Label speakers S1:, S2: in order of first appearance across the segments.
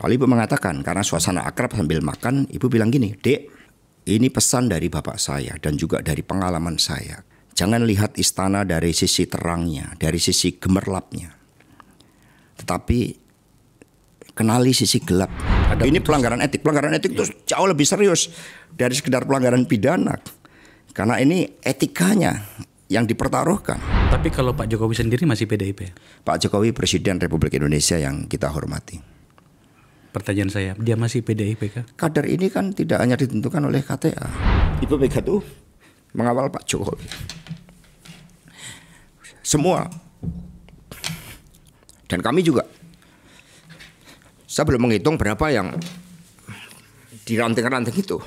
S1: Lalu ibu mengatakan karena suasana akrab sambil makan, ibu bilang gini, "Dek, ini pesan dari bapak saya dan juga dari pengalaman saya. Jangan lihat istana dari sisi terangnya, dari sisi gemerlapnya. Tetapi kenali sisi gelap. Ada ini pelanggaran etik. Pelanggaran etik itu iya. jauh lebih serius dari sekedar pelanggaran pidana. Karena ini etikanya yang dipertaruhkan. Tapi kalau Pak Jokowi sendiri masih PDIP? Pak Jokowi Presiden Republik Indonesia yang kita hormati
S2: pertanyaan saya. Dia masih PDIPK?
S1: Kader ini kan tidak hanya ditentukan oleh KTA.
S2: Ibu Mega tuh mengawal Pak Jokowi.
S1: Semua. Dan kami juga. Saya belum menghitung berapa yang diranting ranting itu.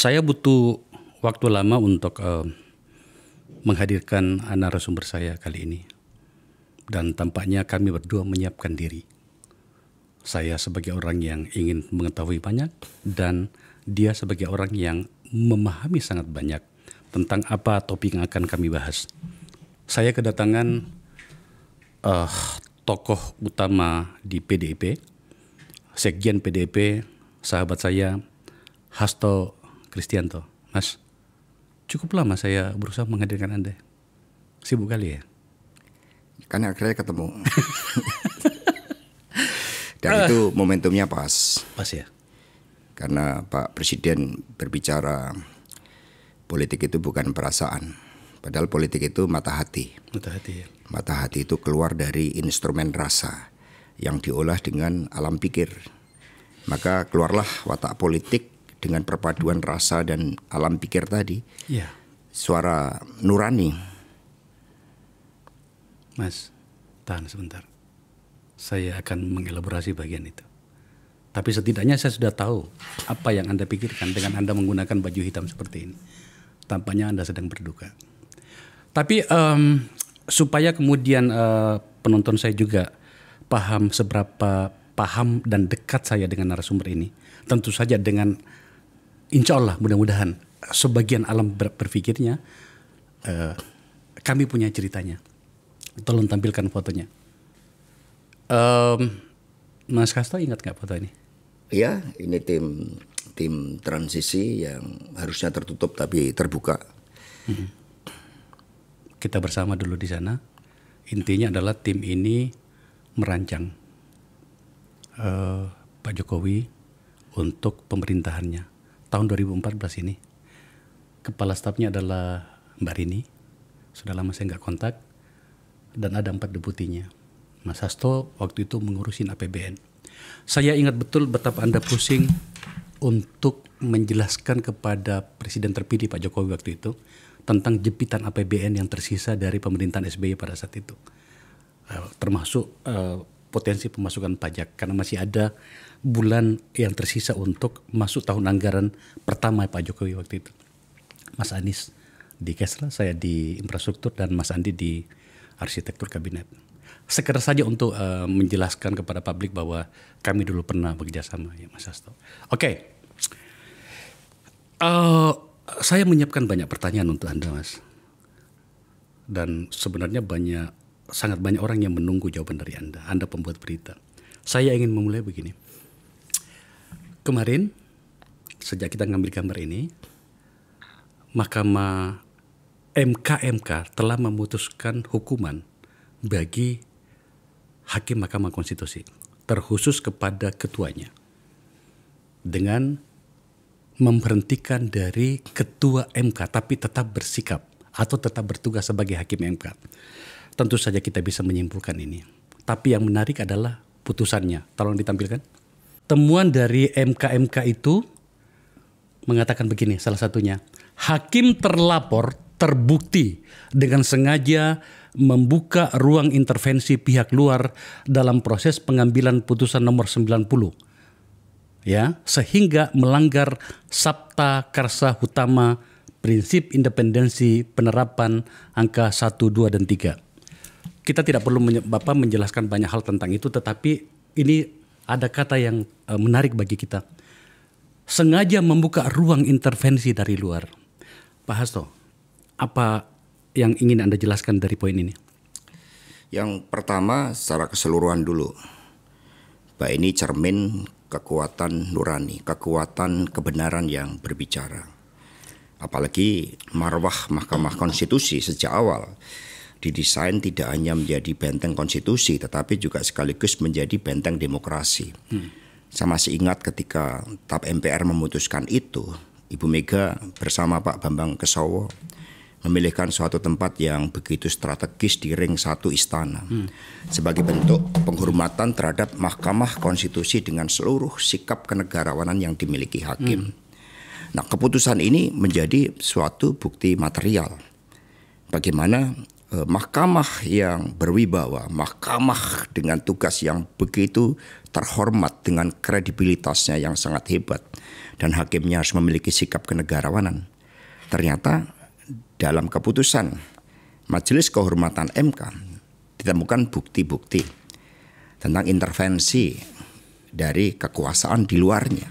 S2: saya butuh waktu lama untuk uh, menghadirkan narasumber saya kali ini. Dan tampaknya kami berdua menyiapkan diri. Saya sebagai orang yang ingin mengetahui banyak dan dia sebagai orang yang memahami sangat banyak tentang apa topik yang akan kami bahas. Saya kedatangan uh, tokoh utama di PDIP, sekjen PDIP, sahabat saya Hasto Kristianto. Mas, cukup lama saya berusaha menghadirkan Anda. Sibuk kali ya? Karena akhirnya ketemu.
S1: Dan itu momentumnya pas. Pas ya? Karena Pak Presiden berbicara politik itu bukan perasaan. Padahal politik itu mata hati. Mata hati ya. Mata hati itu keluar dari instrumen rasa yang diolah dengan alam pikir. Maka keluarlah watak politik dengan perpaduan rasa dan alam pikir tadi. Iya.
S2: Suara nurani. Mas, tahan sebentar. Saya akan mengelaborasi bagian itu. Tapi setidaknya saya sudah tahu apa yang Anda pikirkan dengan Anda menggunakan baju hitam seperti ini. Tampaknya Anda sedang berduka. Tapi um, supaya kemudian uh, penonton saya juga paham seberapa paham dan dekat saya dengan narasumber ini, tentu saja dengan insya Allah mudah-mudahan sebagian alam ber berpikirnya uh, kami punya ceritanya. Tolong tampilkan fotonya. Um, Mas Kasto ingat nggak foto ini? Iya, ini
S1: tim tim transisi yang harusnya tertutup tapi terbuka.
S2: Hmm. Kita bersama dulu di sana. Intinya adalah tim ini merancang uh, Pak Jokowi untuk pemerintahannya tahun 2014 ini. Kepala stafnya adalah Mbak Rini. Sudah lama saya nggak kontak. Dan ada empat deputinya. Mas Hasto waktu itu mengurusin APBN. Saya ingat betul betapa Anda pusing untuk menjelaskan kepada Presiden terpilih Pak Jokowi waktu itu tentang jepitan APBN yang tersisa dari pemerintahan SBY pada saat itu. Eh, termasuk eh, potensi pemasukan pajak karena masih ada bulan yang tersisa untuk masuk tahun anggaran pertama Pak Jokowi waktu itu. Mas Anies di Kesra, saya di infrastruktur dan Mas Andi di arsitektur kabinet. Sekedar saja untuk uh, menjelaskan kepada publik bahwa kami dulu pernah bekerja sama ya Mas Hasto. Oke. Okay. Uh, eh, saya menyiapkan banyak pertanyaan untuk Anda Mas. Dan sebenarnya banyak sangat banyak orang yang menunggu jawaban dari Anda. Anda pembuat berita. Saya ingin memulai begini. Kemarin sejak kita ngambil gambar ini, Mahkamah MKMK telah memutuskan hukuman bagi hakim Mahkamah Konstitusi, terkhusus kepada ketuanya, dengan memberhentikan dari ketua MK tapi tetap bersikap atau tetap bertugas sebagai hakim MK. Tentu saja kita bisa menyimpulkan ini. Tapi yang menarik adalah putusannya. Tolong ditampilkan temuan dari MKMK itu mengatakan begini salah satunya. Hakim terlapor terbukti dengan sengaja membuka ruang intervensi pihak luar dalam proses pengambilan putusan nomor 90 ya sehingga melanggar sabta karsa utama prinsip independensi penerapan angka 1 2 dan 3. Kita tidak perlu Bapak menjelaskan banyak hal tentang itu tetapi ini ada kata yang uh, menarik bagi kita. Sengaja membuka ruang intervensi dari luar. Pak Hasto, apa yang ingin Anda jelaskan dari poin ini? Yang pertama secara
S1: keseluruhan dulu. Pak ini cermin kekuatan nurani, kekuatan kebenaran yang berbicara. Apalagi marwah Mahkamah Konstitusi sejak awal didesain tidak hanya menjadi benteng konstitusi tetapi juga sekaligus menjadi benteng demokrasi. Hmm. Saya masih ingat ketika TAP MPR memutuskan itu, Ibu Mega bersama Pak Bambang Kesowo memilihkan suatu tempat yang begitu strategis di ring satu istana hmm. sebagai bentuk penghormatan terhadap Mahkamah Konstitusi dengan seluruh sikap kenegarawanan yang dimiliki hakim. Hmm. Nah, keputusan ini menjadi suatu bukti material bagaimana eh, mahkamah yang berwibawa, mahkamah dengan tugas yang begitu terhormat dengan kredibilitasnya yang sangat hebat dan hakimnya harus memiliki sikap kenegarawanan. Ternyata dalam keputusan Majelis Kehormatan MK ditemukan bukti-bukti tentang intervensi dari kekuasaan di luarnya.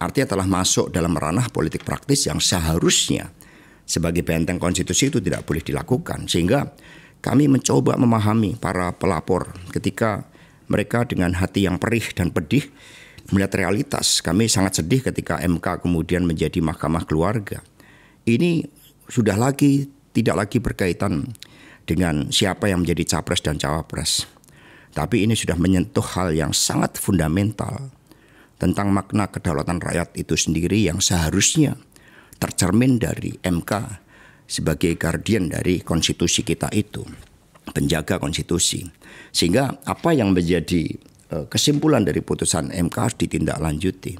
S1: Artinya telah masuk dalam ranah politik praktis yang seharusnya sebagai benteng konstitusi itu tidak boleh dilakukan. Sehingga kami mencoba memahami para pelapor ketika mereka dengan hati yang perih dan pedih melihat realitas. Kami sangat sedih ketika MK kemudian menjadi mahkamah keluarga. Ini sudah lagi tidak lagi berkaitan dengan siapa yang menjadi capres dan cawapres. Tapi ini sudah menyentuh hal yang sangat fundamental tentang makna kedaulatan rakyat itu sendiri yang seharusnya tercermin dari MK sebagai guardian dari konstitusi kita itu, penjaga konstitusi. Sehingga apa yang menjadi eh, kesimpulan dari putusan MK harus ditindaklanjuti.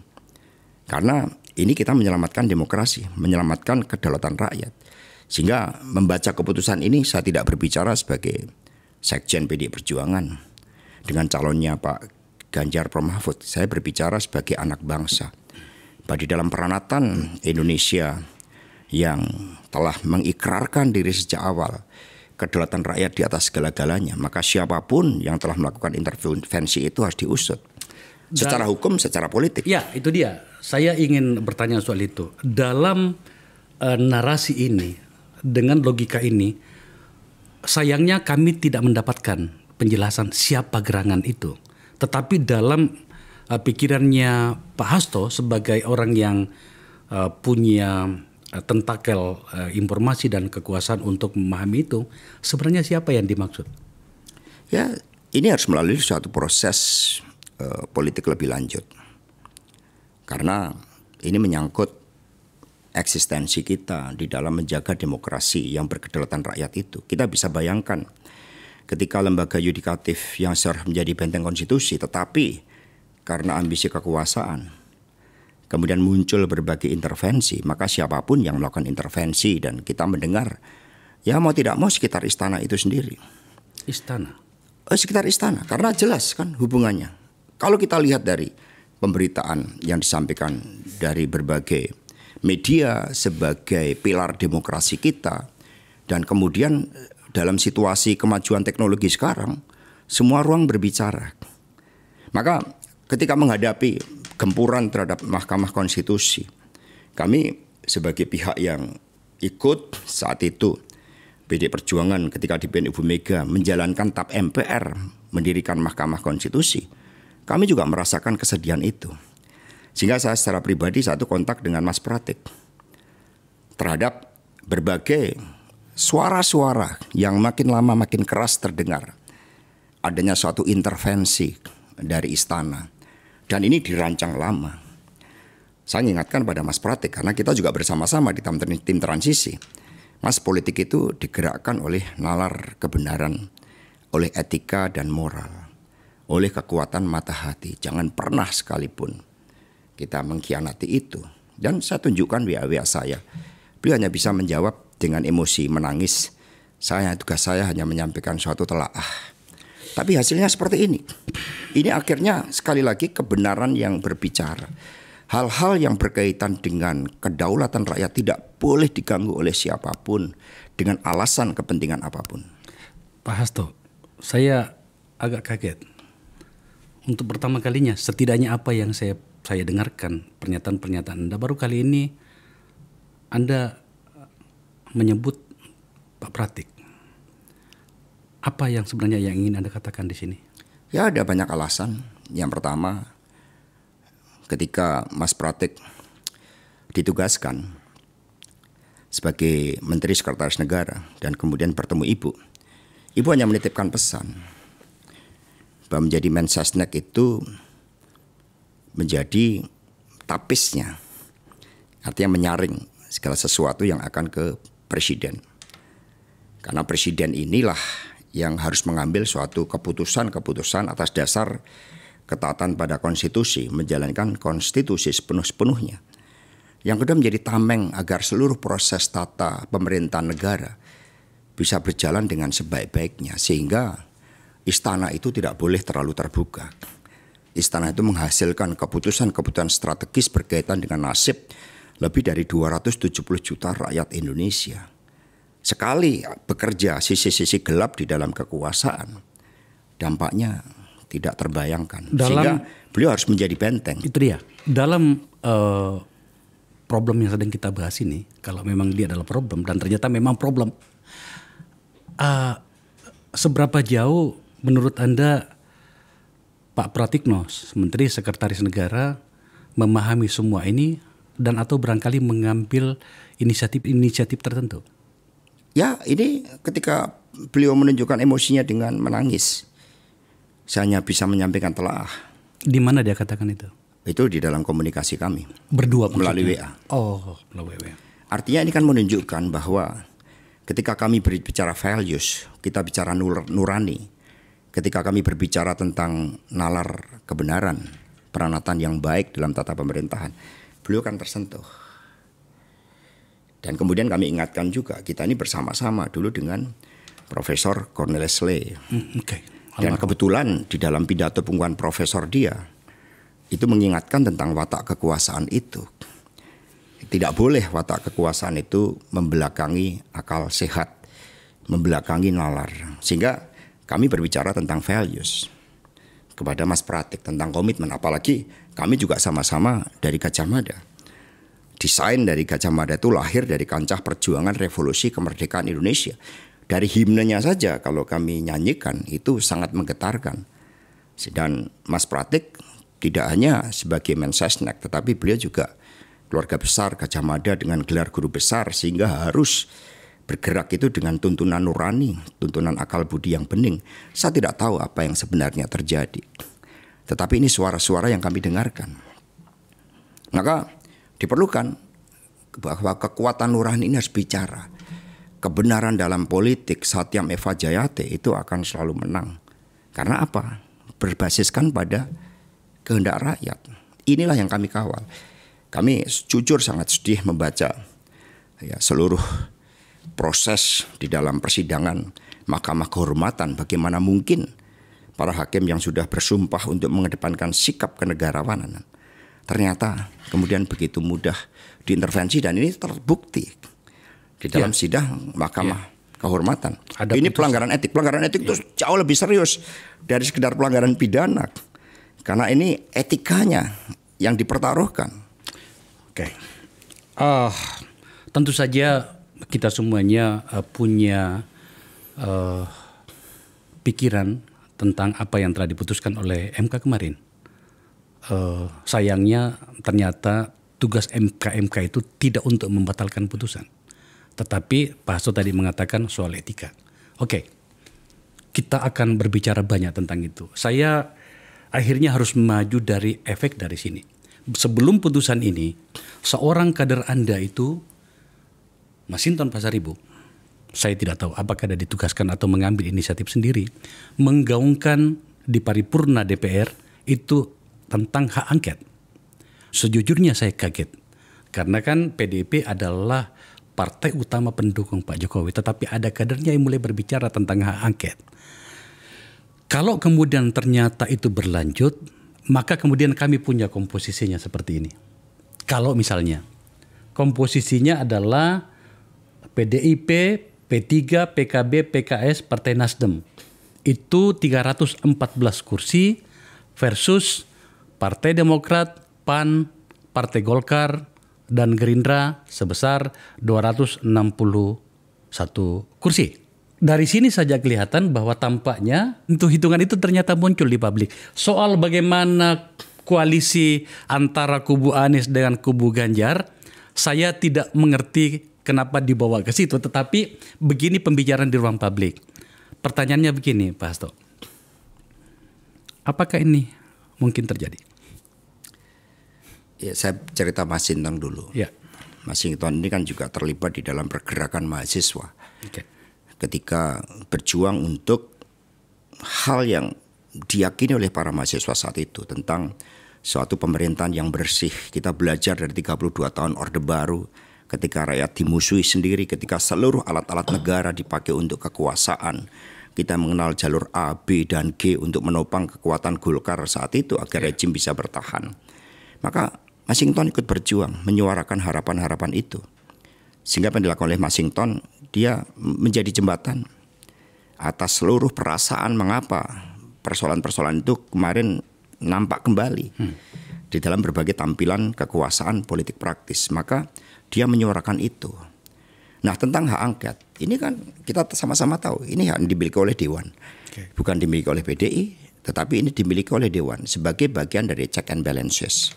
S1: Karena ini kita menyelamatkan demokrasi, menyelamatkan kedaulatan rakyat. Sehingga membaca keputusan ini saya tidak berbicara sebagai sekjen PD Perjuangan dengan calonnya Pak Ganjar Pramahfud. Saya berbicara sebagai anak bangsa bagi dalam peranatan Indonesia yang telah mengikrarkan diri sejak awal kedaulatan rakyat di atas segala-galanya, maka siapapun yang telah
S2: melakukan intervensi itu harus diusut. Secara hukum, secara politik. Ya, itu dia. Saya ingin bertanya soal itu. Dalam e, narasi ini, dengan logika ini, sayangnya kami tidak mendapatkan penjelasan siapa gerangan itu. Tetapi dalam uh, pikirannya Pak Hasto sebagai orang yang uh, punya uh, tentakel uh, informasi dan kekuasaan untuk memahami itu, sebenarnya siapa yang dimaksud? Ya, ini
S1: harus melalui suatu proses uh, politik lebih lanjut. Karena ini menyangkut eksistensi kita di dalam menjaga demokrasi yang berkedaulatan rakyat itu. Kita bisa bayangkan ketika lembaga yudikatif yang seharusnya menjadi benteng konstitusi tetapi karena ambisi kekuasaan. Kemudian muncul berbagai intervensi, maka siapapun yang melakukan intervensi dan kita mendengar, ya mau tidak mau sekitar istana itu sendiri. Istana? Eh, sekitar istana, karena jelas kan hubungannya. Kalau kita lihat dari pemberitaan yang disampaikan dari berbagai media sebagai pilar demokrasi kita, dan kemudian eh, dalam situasi kemajuan teknologi sekarang, semua ruang berbicara. Maka ketika menghadapi gempuran terhadap Mahkamah Konstitusi, kami sebagai pihak yang ikut saat itu PD Perjuangan ketika di PN Ibu Mega menjalankan TAP MPR mendirikan Mahkamah Konstitusi, kami juga merasakan kesedihan itu. Sehingga saya secara pribadi satu kontak dengan Mas Pratik terhadap berbagai suara-suara yang makin lama makin keras terdengar adanya suatu intervensi dari istana dan ini dirancang lama. Saya ingatkan pada Mas Pratik karena kita juga bersama-sama di tim, tim transisi. Mas politik itu digerakkan oleh nalar kebenaran, oleh etika dan moral, oleh kekuatan mata hati. Jangan pernah sekalipun kita mengkhianati itu. Dan saya tunjukkan WA-WA saya. Beliau hanya bisa menjawab dengan emosi menangis. Saya tugas saya hanya menyampaikan suatu telaah tapi hasilnya seperti ini. Ini akhirnya sekali lagi kebenaran yang berbicara. Hal-hal yang berkaitan dengan kedaulatan rakyat tidak boleh diganggu oleh siapapun dengan alasan kepentingan apapun.
S2: Pak Hasto, saya agak kaget. Untuk pertama kalinya, setidaknya apa yang saya saya dengarkan pernyataan-pernyataan Anda baru kali ini Anda menyebut Pak Pratik apa yang sebenarnya yang ingin Anda katakan di sini?
S1: Ya ada banyak alasan. Yang pertama, ketika Mas Pratik ditugaskan sebagai Menteri Sekretaris Negara dan kemudian bertemu Ibu, Ibu hanya menitipkan pesan bahwa menjadi Mensesnek itu menjadi tapisnya, artinya menyaring segala sesuatu yang akan ke Presiden. Karena Presiden inilah yang harus mengambil suatu keputusan-keputusan atas dasar ketaatan pada konstitusi, menjalankan konstitusi sepenuh-sepenuhnya. Yang kedua menjadi tameng agar seluruh proses tata pemerintahan negara bisa berjalan dengan sebaik-baiknya sehingga istana itu tidak boleh terlalu terbuka. Istana itu menghasilkan keputusan-keputusan strategis berkaitan dengan nasib lebih dari 270 juta rakyat Indonesia sekali bekerja sisi-sisi gelap di dalam kekuasaan, dampaknya tidak terbayangkan. Dalam, Sehingga beliau harus menjadi benteng. Itu dia.
S2: Dalam uh, problem yang sedang kita bahas ini, kalau memang dia adalah problem dan ternyata memang problem, uh, seberapa jauh menurut anda Pak Pratikno, Menteri Sekretaris Negara, memahami semua ini dan atau barangkali mengambil inisiatif-inisiatif tertentu?
S1: Ya, ini ketika beliau menunjukkan emosinya dengan menangis. Saya hanya bisa menyampaikan telah.
S2: Di mana dia katakan itu?
S1: Itu di dalam komunikasi kami.
S2: Berdua melalui WA. Oh, melalui WA.
S1: Artinya ini kan menunjukkan bahwa ketika kami berbicara values, kita bicara nur nurani. Ketika kami berbicara tentang nalar kebenaran, peranatan yang baik dalam tata pemerintahan, beliau kan tersentuh dan kemudian kami ingatkan juga kita ini bersama-sama dulu dengan Profesor Cornelis Lee. Hmm, okay. Dan kebetulan di dalam pidato punggungan Profesor dia itu mengingatkan tentang watak kekuasaan itu. Tidak boleh watak kekuasaan itu membelakangi akal sehat, membelakangi nalar. Sehingga kami berbicara tentang values kepada Mas Pratik tentang komitmen. Apalagi kami juga sama-sama dari Gajah Mada desain dari Gajah Mada itu lahir dari kancah perjuangan revolusi kemerdekaan Indonesia. Dari himnenya saja kalau kami nyanyikan itu sangat menggetarkan. Dan Mas Pratik tidak hanya sebagai mensesnek tetapi beliau juga keluarga besar Gajah Mada dengan gelar guru besar sehingga harus bergerak itu dengan tuntunan nurani, tuntunan akal budi yang bening. Saya tidak tahu apa yang sebenarnya terjadi. Tetapi ini suara-suara yang kami dengarkan. Maka diperlukan bahwa kekuatan nurani ini harus bicara. Kebenaran dalam politik Satyam Eva Jayate itu akan selalu menang. Karena apa? Berbasiskan pada kehendak rakyat. Inilah yang kami kawal. Kami jujur sangat sedih membaca ya seluruh proses di dalam persidangan Mahkamah Kehormatan bagaimana mungkin para hakim yang sudah bersumpah untuk mengedepankan sikap kenegarawanan ternyata kemudian begitu mudah diintervensi dan ini terbukti di iya. dalam ya. sidang Mahkamah ya. Kehormatan. Ada ini putus. pelanggaran etik. Pelanggaran etik ya. itu jauh lebih serius dari sekedar pelanggaran pidana. Karena ini etikanya yang dipertaruhkan.
S2: Oke. Uh, tentu saja kita semuanya uh, punya uh, pikiran tentang apa yang telah diputuskan oleh MK kemarin. Eh, sayangnya ternyata tugas MKMK itu tidak untuk membatalkan putusan. Tetapi Pak Hasto tadi mengatakan soal etika. Oke, kita akan berbicara banyak tentang itu. Saya akhirnya harus maju dari efek dari sini. Sebelum putusan ini, seorang kader Anda itu Masinton Pasaribu, saya tidak tahu apakah ada ditugaskan atau mengambil inisiatif sendiri, menggaungkan di paripurna DPR itu tentang hak angket. Sejujurnya saya kaget karena kan PDIP adalah partai utama pendukung Pak Jokowi, tetapi ada kadernya yang mulai berbicara tentang hak angket. Kalau kemudian ternyata itu berlanjut, maka kemudian kami punya komposisinya seperti ini. Kalau misalnya komposisinya adalah PDIP, P3, PKB, PKS, Partai Nasdem. Itu 314 kursi versus Partai Demokrat, PAN, Partai Golkar, dan Gerindra sebesar 261 kursi. Dari sini saja kelihatan bahwa tampaknya itu hitungan itu ternyata muncul di publik. Soal bagaimana koalisi antara kubu Anies dengan kubu Ganjar, saya tidak mengerti kenapa dibawa ke situ, tetapi begini pembicaraan di ruang publik. Pertanyaannya begini, Pak Hasto. Apakah ini mungkin terjadi? ya saya
S1: cerita Mas Sintang dulu. Ya. Mas Sintang ini kan juga terlibat di dalam pergerakan mahasiswa. Okay. Ketika berjuang untuk hal yang diyakini oleh para mahasiswa saat itu tentang suatu pemerintahan yang bersih. Kita belajar dari 32 tahun Orde Baru ketika rakyat dimusuhi sendiri, ketika seluruh alat-alat negara dipakai untuk kekuasaan. Kita mengenal jalur A, B, dan G untuk menopang kekuatan Golkar saat itu agar ya. rejim bisa bertahan. Maka Masington ikut berjuang menyuarakan harapan-harapan itu. Sehingga yang dilakukan oleh Masington, dia menjadi jembatan atas seluruh perasaan mengapa persoalan-persoalan itu kemarin nampak kembali hmm. di dalam berbagai tampilan kekuasaan politik praktis. Maka dia menyuarakan itu. Nah tentang hak angket, ini kan kita sama-sama tahu ini yang dimiliki oleh Dewan. Okay. Bukan dimiliki oleh PDI, tetapi ini dimiliki oleh Dewan sebagai bagian dari check and balances.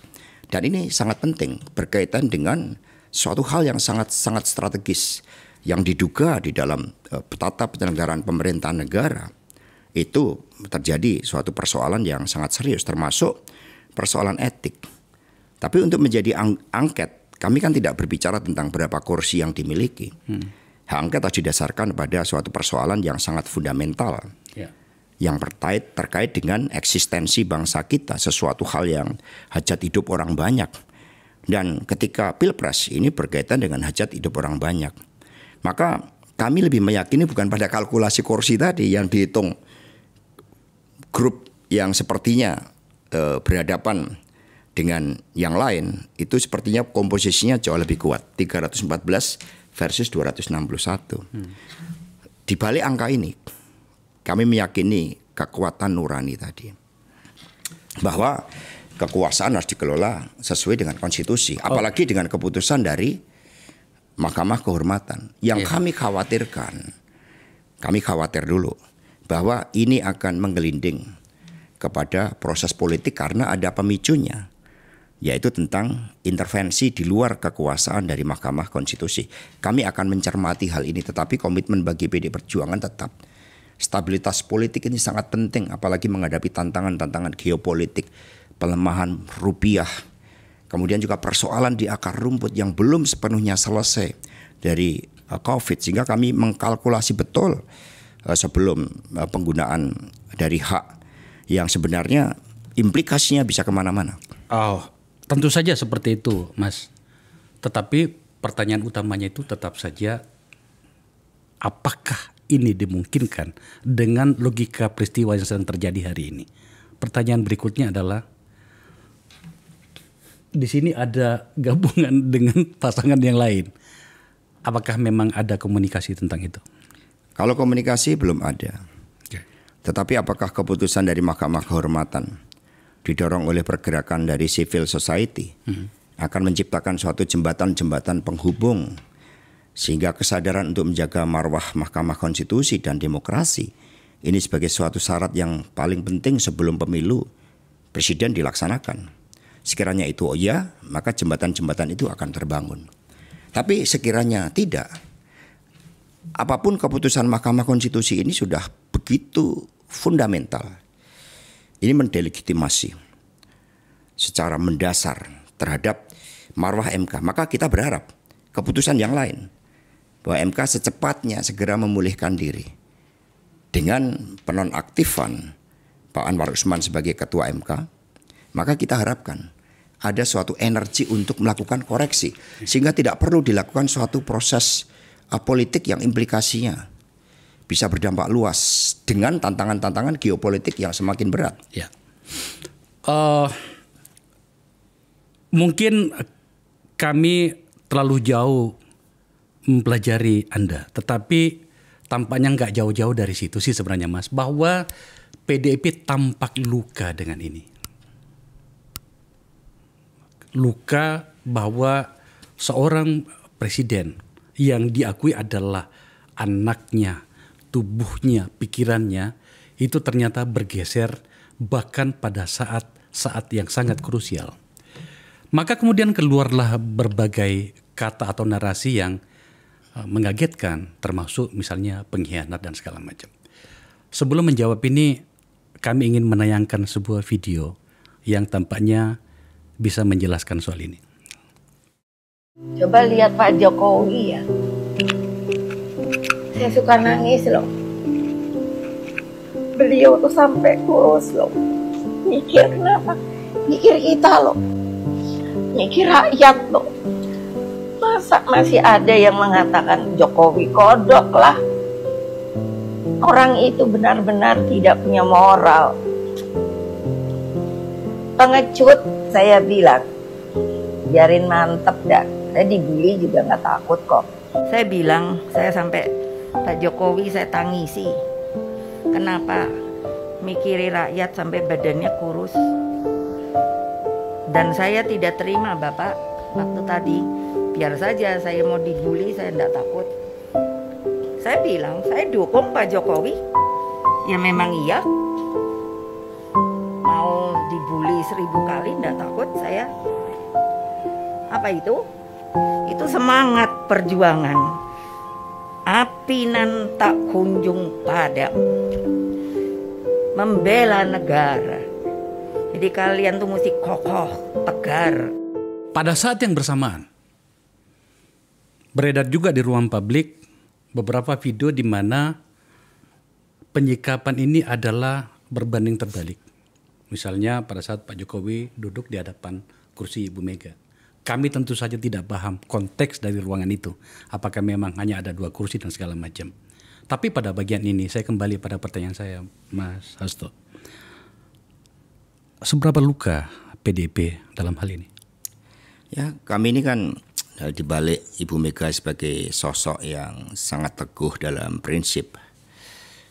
S1: Dan ini sangat penting berkaitan dengan suatu hal yang sangat-sangat strategis yang diduga di dalam eh, tata penyelenggaraan pemerintahan negara itu terjadi suatu persoalan yang sangat serius termasuk persoalan etik. Tapi untuk menjadi ang angket, kami kan tidak berbicara tentang berapa kursi yang dimiliki. Hmm. angket harus didasarkan pada suatu persoalan yang sangat fundamental yang terkait terkait dengan eksistensi bangsa kita, sesuatu hal yang hajat hidup orang banyak. Dan ketika Pilpres ini berkaitan dengan hajat hidup orang banyak. Maka kami lebih meyakini bukan pada kalkulasi kursi tadi yang dihitung grup yang sepertinya e, berhadapan dengan yang lain itu sepertinya komposisinya jauh lebih kuat 314 versus 261 hmm. di balik angka ini kami meyakini kekuatan nurani tadi. Bahwa kekuasaan harus dikelola sesuai dengan konstitusi, oh. apalagi dengan keputusan dari Mahkamah Kehormatan. Yang yeah. kami khawatirkan, kami khawatir dulu bahwa ini akan menggelinding kepada proses politik karena ada pemicunya yaitu tentang intervensi di luar kekuasaan dari Mahkamah Konstitusi. Kami akan mencermati hal ini tetapi komitmen bagi PD Perjuangan tetap Stabilitas politik ini sangat penting apalagi menghadapi tantangan-tantangan geopolitik, pelemahan rupiah, kemudian juga persoalan di akar rumput yang belum sepenuhnya selesai dari eh, COVID sehingga kami mengkalkulasi betul eh, sebelum eh, penggunaan dari hak yang sebenarnya implikasinya bisa kemana-mana.
S2: Oh, tentu saja seperti itu, Mas. Tetapi pertanyaan utamanya itu tetap saja apakah ini dimungkinkan dengan logika peristiwa yang sedang terjadi hari ini? Pertanyaan berikutnya adalah di sini ada gabungan dengan pasangan yang lain. Apakah memang ada komunikasi tentang
S1: itu? Kalau komunikasi belum ada. Tetapi apakah keputusan dari Mahkamah Kehormatan didorong oleh pergerakan dari civil society
S2: -hmm.
S1: akan menciptakan suatu jembatan-jembatan penghubung sehingga kesadaran untuk menjaga marwah Mahkamah Konstitusi dan demokrasi ini sebagai suatu syarat yang paling penting sebelum pemilu presiden dilaksanakan. Sekiranya itu oh ya, maka jembatan-jembatan itu akan terbangun. Tapi sekiranya tidak, apapun keputusan Mahkamah Konstitusi ini sudah begitu fundamental. Ini mendelegitimasi secara mendasar terhadap marwah MK. Maka kita berharap keputusan yang lain bahwa MK secepatnya segera memulihkan diri dengan penonaktifan Pak Anwar Usman sebagai ketua MK, maka kita harapkan ada suatu energi untuk melakukan koreksi sehingga tidak perlu dilakukan suatu proses uh, politik yang implikasinya bisa berdampak luas dengan tantangan-tantangan geopolitik yang semakin berat.
S2: Ya. Uh, mungkin kami terlalu jauh mempelajari Anda. Tetapi tampaknya nggak jauh-jauh dari situ sih sebenarnya Mas. Bahwa PDIP tampak luka dengan ini. Luka bahwa seorang presiden yang diakui adalah anaknya, tubuhnya, pikirannya itu ternyata bergeser bahkan pada saat saat yang sangat krusial. Maka kemudian keluarlah berbagai kata atau narasi yang Eh, mengagetkan, termasuk misalnya pengkhianat dan segala macam. Sebelum menjawab ini, kami ingin menayangkan sebuah video yang tampaknya bisa menjelaskan soal ini.
S3: Coba lihat Pak Jokowi ya. Saya suka nangis loh. Beliau tuh sampai kurus loh. Mikir kenapa? Mikir kita loh. Mikir rakyat loh masa masih ada yang mengatakan Jokowi kodok lah orang itu benar-benar tidak punya moral pengecut saya bilang biarin mantep dah saya dibully juga nggak takut kok saya bilang saya sampai Pak Jokowi saya tangisi kenapa mikiri rakyat sampai badannya kurus dan saya tidak terima Bapak waktu tadi biar saja saya mau dibully saya tidak takut saya bilang saya dukung Pak Jokowi ya memang iya mau dibully seribu kali tidak takut saya apa itu itu semangat perjuangan api nan tak kunjung padam membela negara jadi kalian tuh mesti kokoh tegar pada saat yang
S2: bersamaan beredar juga di ruang publik beberapa video di mana penyikapan ini adalah berbanding terbalik. Misalnya pada saat Pak Jokowi duduk di hadapan kursi Ibu Mega. Kami tentu saja tidak paham konteks dari ruangan itu. Apakah memang hanya ada dua kursi dan segala macam. Tapi pada bagian ini saya kembali pada pertanyaan saya Mas Hasto. Seberapa luka PDP dalam hal ini? Ya,
S1: kami ini kan dari balik Ibu Mega sebagai sosok yang sangat teguh dalam prinsip,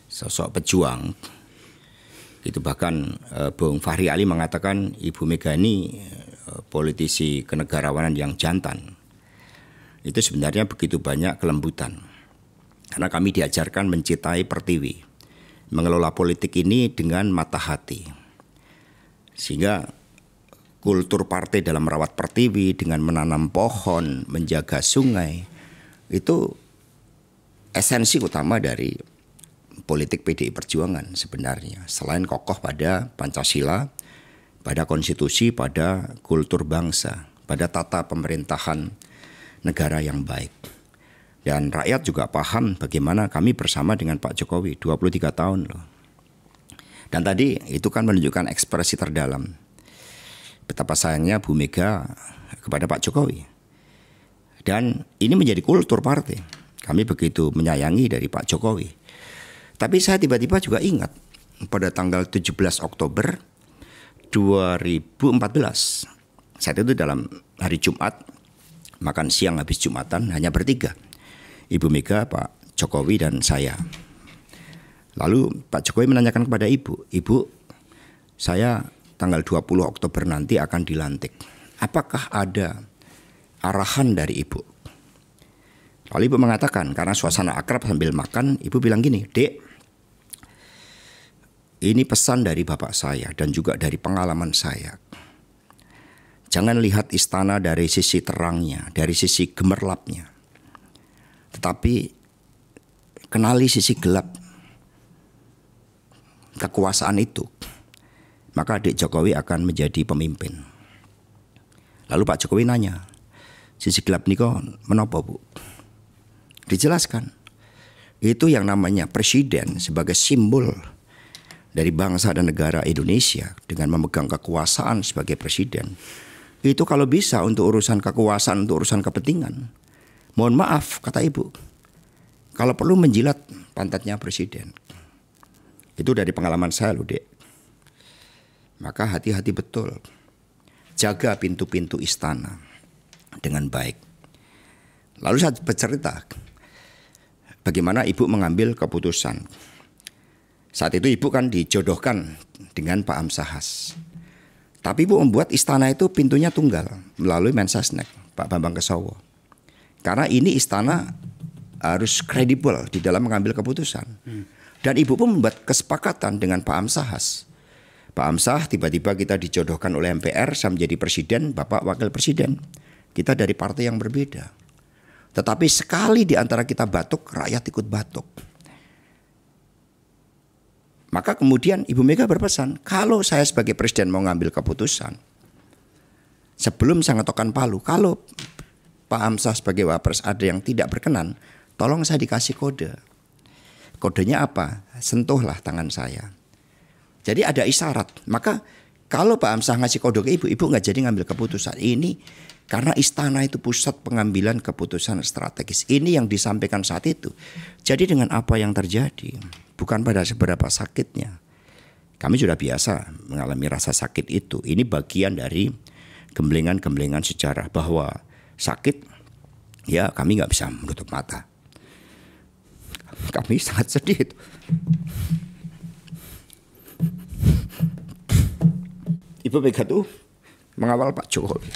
S1: sosok pejuang, itu bahkan eh, Bung Fahri Ali mengatakan Ibu Mega ini eh, politisi kenegarawanan yang jantan. Itu sebenarnya begitu banyak kelembutan. Karena kami diajarkan mencintai pertiwi, mengelola politik ini dengan mata hati. Sehingga kultur partai dalam merawat pertiwi dengan menanam pohon, menjaga sungai itu esensi utama dari politik PDI Perjuangan sebenarnya selain kokoh pada Pancasila, pada konstitusi, pada kultur bangsa, pada tata pemerintahan negara yang baik. Dan rakyat juga paham bagaimana kami bersama dengan Pak Jokowi 23 tahun loh. Dan tadi itu kan menunjukkan ekspresi terdalam betapa sayangnya Bu Mega kepada Pak Jokowi. Dan ini menjadi kultur partai. Kami begitu menyayangi dari Pak Jokowi. Tapi saya tiba-tiba juga ingat pada tanggal 17 Oktober 2014. Saat itu dalam hari Jumat, makan siang habis Jumatan hanya bertiga. Ibu Mega, Pak Jokowi, dan saya. Lalu Pak Jokowi menanyakan kepada ibu, ibu saya tanggal 20 Oktober nanti akan dilantik. Apakah ada arahan dari ibu? Lalu ibu mengatakan karena suasana akrab sambil makan, ibu bilang gini, "Dek, ini pesan dari bapak saya dan juga dari pengalaman saya. Jangan lihat istana dari sisi terangnya, dari sisi gemerlapnya. Tetapi kenali sisi gelap kekuasaan itu maka adik Jokowi akan menjadi pemimpin. Lalu Pak Jokowi nanya, sisi gelap niko menopo bu? Dijelaskan, itu yang namanya presiden sebagai simbol dari bangsa dan negara Indonesia dengan memegang kekuasaan sebagai presiden. Itu kalau bisa untuk urusan kekuasaan, untuk urusan kepentingan. Mohon maaf, kata ibu. Kalau perlu menjilat pantatnya presiden. Itu dari pengalaman saya loh, Dek. Maka hati-hati betul. Jaga pintu-pintu istana dengan baik. Lalu saya bercerita bagaimana ibu mengambil keputusan. Saat itu ibu kan dijodohkan dengan Pak Amsahas. Tapi ibu membuat istana itu pintunya tunggal melalui Mensasnek, Pak Bambang Kesowo. Karena ini istana harus kredibel di dalam mengambil keputusan. Hmm. Dan ibu pun membuat kesepakatan dengan Pak Amsahas Pak Amsah tiba-tiba kita dijodohkan oleh MPR saya menjadi presiden, Bapak wakil presiden. Kita dari partai yang berbeda. Tetapi sekali di antara kita batuk, rakyat ikut batuk. Maka kemudian Ibu Mega berpesan, kalau saya sebagai presiden mau ngambil keputusan, sebelum saya ngetokan palu, kalau Pak Amsah sebagai wapres ada yang tidak berkenan, tolong saya dikasih kode. Kodenya apa? Sentuhlah tangan saya. Jadi ada isyarat. Maka kalau Pak Amsah ngasih kode ke ibu, ibu nggak jadi ngambil keputusan. Ini karena istana itu pusat pengambilan keputusan strategis. Ini yang disampaikan saat itu. Jadi dengan apa yang terjadi, bukan pada seberapa sakitnya. Kami sudah biasa mengalami rasa sakit itu. Ini bagian dari gemblengan-gemblengan sejarah bahwa sakit ya kami nggak bisa menutup mata. Kami sangat sedih. Itu. Ibu Mega itu mengawal Pak Jokowi.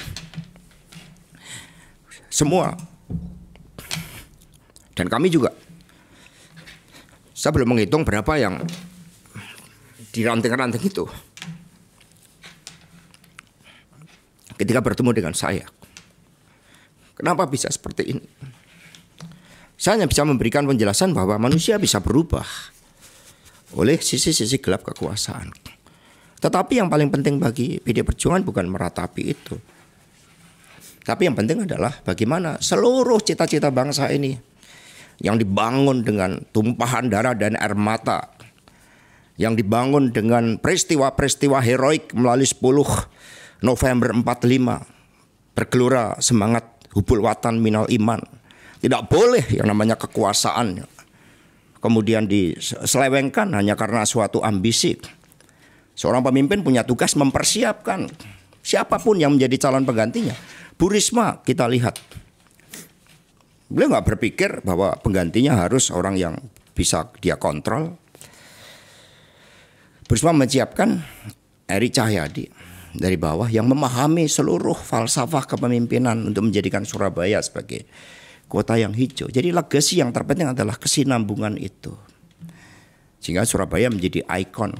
S1: Semua. Dan kami juga. Saya belum menghitung berapa yang di ranting-ranting itu. Ketika bertemu dengan saya. Kenapa bisa seperti ini? Saya hanya bisa memberikan penjelasan bahwa manusia bisa berubah oleh sisi-sisi gelap kekuasaan. Tetapi yang paling penting bagi PD Perjuangan bukan meratapi itu. Tapi yang penting adalah bagaimana seluruh cita-cita bangsa ini yang dibangun dengan tumpahan darah dan air mata, yang dibangun dengan peristiwa-peristiwa heroik melalui 10 November 45, bergelora semangat hubul watan minal iman. Tidak boleh yang namanya kekuasaan kemudian diselewengkan hanya karena suatu ambisi Seorang pemimpin punya tugas mempersiapkan siapapun yang menjadi calon penggantinya. Bu Risma kita lihat. Beliau nggak berpikir bahwa penggantinya harus orang yang bisa dia kontrol. Bu Risma menyiapkan Eri Cahyadi dari bawah yang memahami seluruh falsafah kepemimpinan untuk menjadikan Surabaya sebagai kota yang hijau. Jadi legasi yang terpenting adalah kesinambungan itu. Sehingga Surabaya menjadi ikon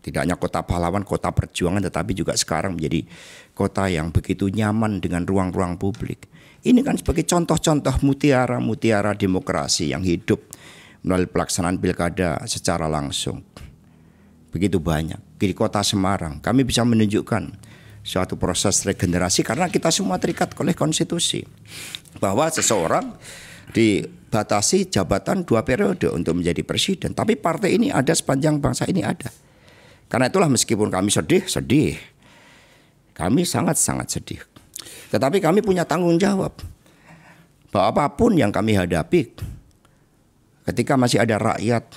S1: tidak hanya kota pahlawan, kota perjuangan, tetapi juga sekarang menjadi kota yang begitu nyaman dengan ruang-ruang publik. Ini kan sebagai contoh-contoh mutiara-mutiara demokrasi yang hidup melalui pelaksanaan pilkada secara langsung. Begitu banyak. Di kota Semarang, kami bisa menunjukkan suatu proses regenerasi karena kita semua terikat oleh konstitusi. Bahwa seseorang dibatasi jabatan dua periode untuk menjadi presiden. Tapi partai ini ada sepanjang bangsa ini ada. Karena itulah meskipun kami sedih, sedih. Kami sangat-sangat sedih. Tetapi kami punya tanggung jawab. Bahwa apapun yang kami hadapi, ketika masih ada rakyat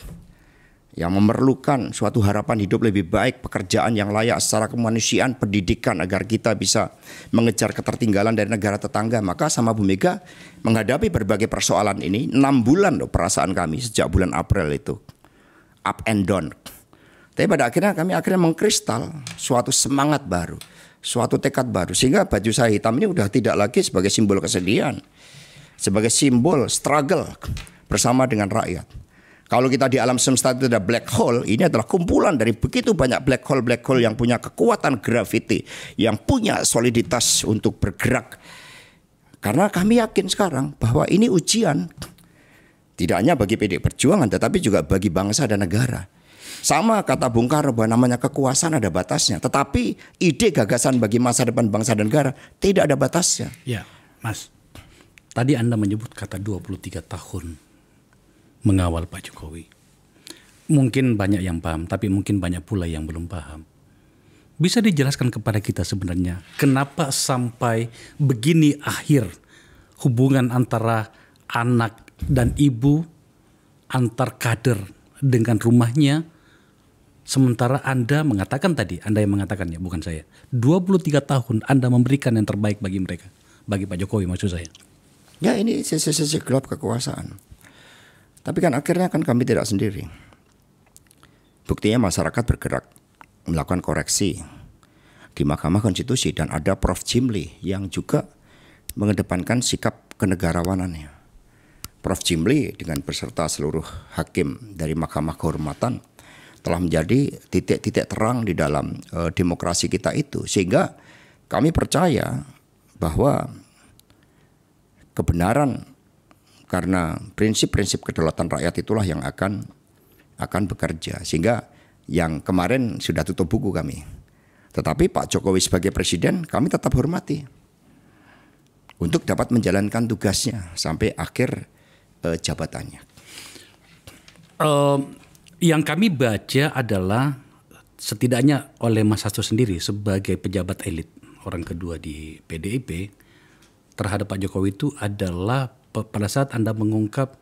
S1: yang memerlukan suatu harapan hidup lebih baik, pekerjaan yang layak secara kemanusiaan, pendidikan agar kita bisa mengejar ketertinggalan dari negara tetangga. Maka sama Bu Mega menghadapi berbagai persoalan ini, enam bulan loh perasaan kami sejak bulan April itu. Up and down, tapi pada akhirnya kami akhirnya mengkristal suatu semangat baru, suatu tekad baru. Sehingga baju saya hitam ini udah tidak lagi sebagai simbol kesedihan, sebagai simbol struggle bersama dengan rakyat. Kalau kita di alam semesta itu ada black hole, ini adalah kumpulan dari begitu banyak black hole black hole yang punya kekuatan gravity, yang punya soliditas untuk bergerak. Karena kami yakin sekarang bahwa ini ujian tidak hanya bagi PD Perjuangan tetapi juga bagi bangsa dan negara. Sama kata Bung Karno bahwa namanya kekuasaan ada batasnya. Tetapi ide gagasan bagi masa depan bangsa dan negara tidak ada batasnya.
S2: Ya, Mas. Tadi Anda menyebut kata 23 tahun mengawal Pak Jokowi. Mungkin banyak yang paham, tapi mungkin banyak pula yang belum paham. Bisa dijelaskan kepada kita sebenarnya kenapa sampai begini akhir hubungan antara anak dan ibu antar kader dengan rumahnya Sementara Anda mengatakan tadi, Anda yang mengatakannya, bukan saya. 23 tahun Anda memberikan yang terbaik bagi mereka, bagi Pak Jokowi maksud saya. Ya ini sisi-sisi gelap kekuasaan. Tapi kan akhirnya
S1: kan kami tidak sendiri. Buktinya masyarakat bergerak melakukan koreksi di Mahkamah Konstitusi dan ada Prof. Jimli yang juga mengedepankan sikap kenegarawanannya. Prof. Jimli dengan berserta seluruh hakim dari Mahkamah Kehormatan telah menjadi titik-titik terang di dalam uh, demokrasi kita itu sehingga kami percaya bahwa kebenaran karena prinsip-prinsip kedaulatan rakyat itulah yang akan akan bekerja sehingga yang kemarin sudah tutup buku kami tetapi Pak Jokowi sebagai presiden kami tetap hormati untuk dapat menjalankan tugasnya sampai akhir eh, jabatannya
S2: um, yang kami baca adalah setidaknya oleh Mas Hasto sendiri sebagai pejabat elit orang kedua di PDIP terhadap Pak Jokowi itu adalah pada saat Anda mengungkap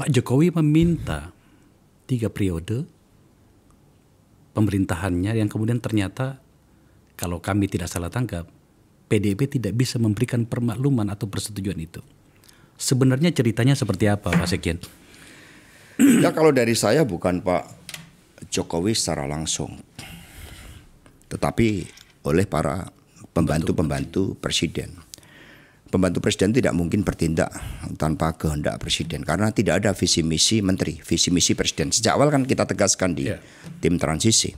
S2: Pak Jokowi meminta tiga periode pemerintahannya yang kemudian ternyata kalau kami tidak salah tangkap PDIP tidak bisa memberikan permakluman atau persetujuan itu. Sebenarnya ceritanya seperti apa Pak Sekjen? ya kalau dari saya bukan Pak Jokowi secara langsung,
S1: tetapi oleh para pembantu-pembantu presiden. Pembantu presiden tidak mungkin bertindak tanpa kehendak presiden karena tidak ada visi misi menteri, visi misi presiden. Sejak awal kan kita tegaskan di yeah. tim transisi.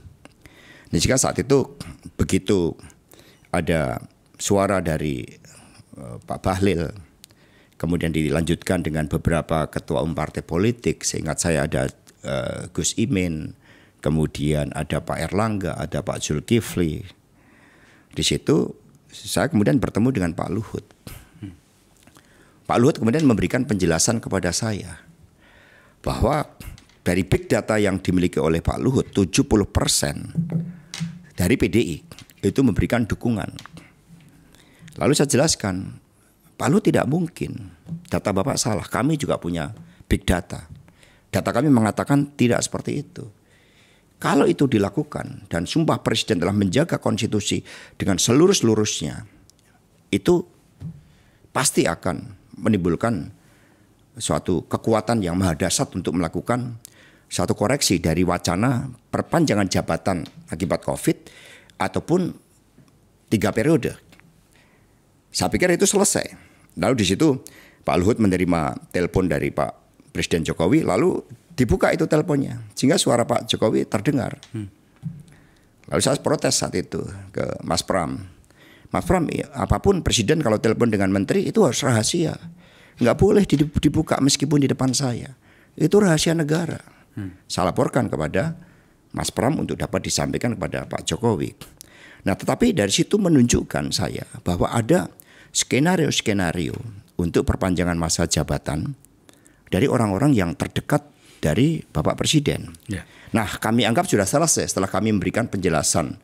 S1: Dan jika saat itu begitu ada suara dari eh, Pak Bahlil kemudian dilanjutkan dengan beberapa ketua umum partai politik. Seingat saya ada uh, Gus Imin, kemudian ada Pak Erlangga, ada Pak Zulkifli. Di situ saya kemudian bertemu dengan Pak Luhut. Hmm. Pak Luhut kemudian memberikan penjelasan kepada saya bahwa dari big data yang dimiliki oleh Pak Luhut 70% persen dari PDI itu memberikan dukungan. Lalu saya jelaskan Palu tidak mungkin. Data Bapak salah. Kami juga punya big data. Data kami mengatakan tidak seperti itu. Kalau itu dilakukan dan sumpah presiden telah menjaga konstitusi dengan seluruh-seluruhnya, itu pasti akan menimbulkan suatu kekuatan yang maha dasar untuk melakukan satu koreksi dari wacana perpanjangan jabatan akibat COVID ataupun tiga periode. Saya pikir itu selesai. Lalu di situ Pak Luhut menerima telepon dari Pak Presiden Jokowi, lalu dibuka itu teleponnya, sehingga suara Pak Jokowi terdengar. Hmm. Lalu saya protes saat itu ke Mas Pram. Mas Pram, iya, apapun Presiden kalau telepon dengan Menteri itu harus rahasia. Nggak boleh dibuka meskipun di depan saya. Itu rahasia negara. Hmm. Saya laporkan kepada Mas Pram untuk dapat disampaikan kepada Pak Jokowi. Nah, tetapi dari situ menunjukkan saya bahwa ada skenario-skenario untuk perpanjangan masa jabatan dari orang-orang yang terdekat dari Bapak Presiden. Ya. Nah, kami anggap sudah selesai setelah kami memberikan penjelasan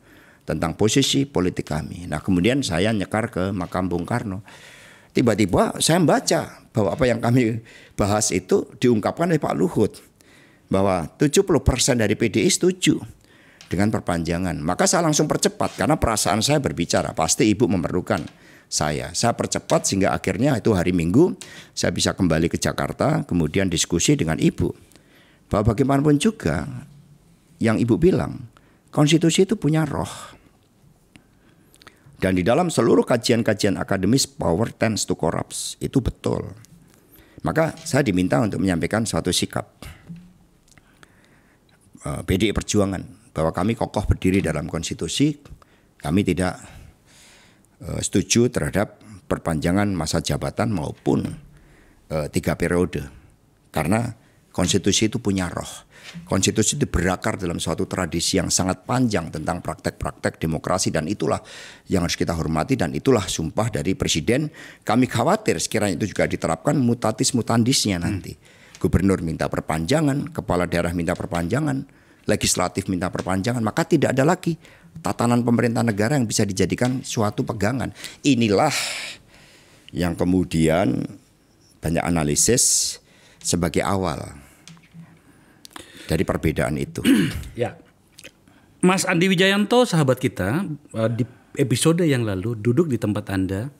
S1: tentang posisi politik kami. Nah, kemudian saya nyekar ke makam Bung Karno. Tiba-tiba saya membaca bahwa apa yang kami bahas itu diungkapkan oleh Pak Luhut bahwa 70% dari PDI setuju dengan perpanjangan. Maka saya langsung percepat karena perasaan saya berbicara pasti ibu memerlukan saya. Saya percepat sehingga akhirnya itu hari Minggu saya bisa kembali ke Jakarta kemudian diskusi dengan ibu. Bahwa bagaimanapun juga yang ibu bilang konstitusi itu punya roh. Dan di dalam seluruh kajian-kajian akademis power tends to corrupt itu betul. Maka saya diminta untuk menyampaikan suatu sikap PDI eh, Perjuangan bahwa kami kokoh berdiri dalam konstitusi, kami tidak Eh, setuju terhadap perpanjangan masa jabatan maupun eh, tiga periode karena konstitusi itu punya roh. Konstitusi itu berakar dalam suatu tradisi yang sangat panjang tentang praktek-praktek demokrasi dan itulah yang harus kita hormati dan itulah sumpah dari presiden. Kami khawatir sekiranya itu juga diterapkan mutatis mutandisnya nanti. Gubernur minta perpanjangan, kepala daerah minta perpanjangan, legislatif minta perpanjangan, maka tidak ada lagi tatanan pemerintah negara yang bisa dijadikan suatu pegangan. Inilah yang kemudian banyak analisis sebagai awal
S2: dari perbedaan itu. ya. Mas Andi Wijayanto, sahabat kita, eh, di episode yang lalu duduk di tempat Anda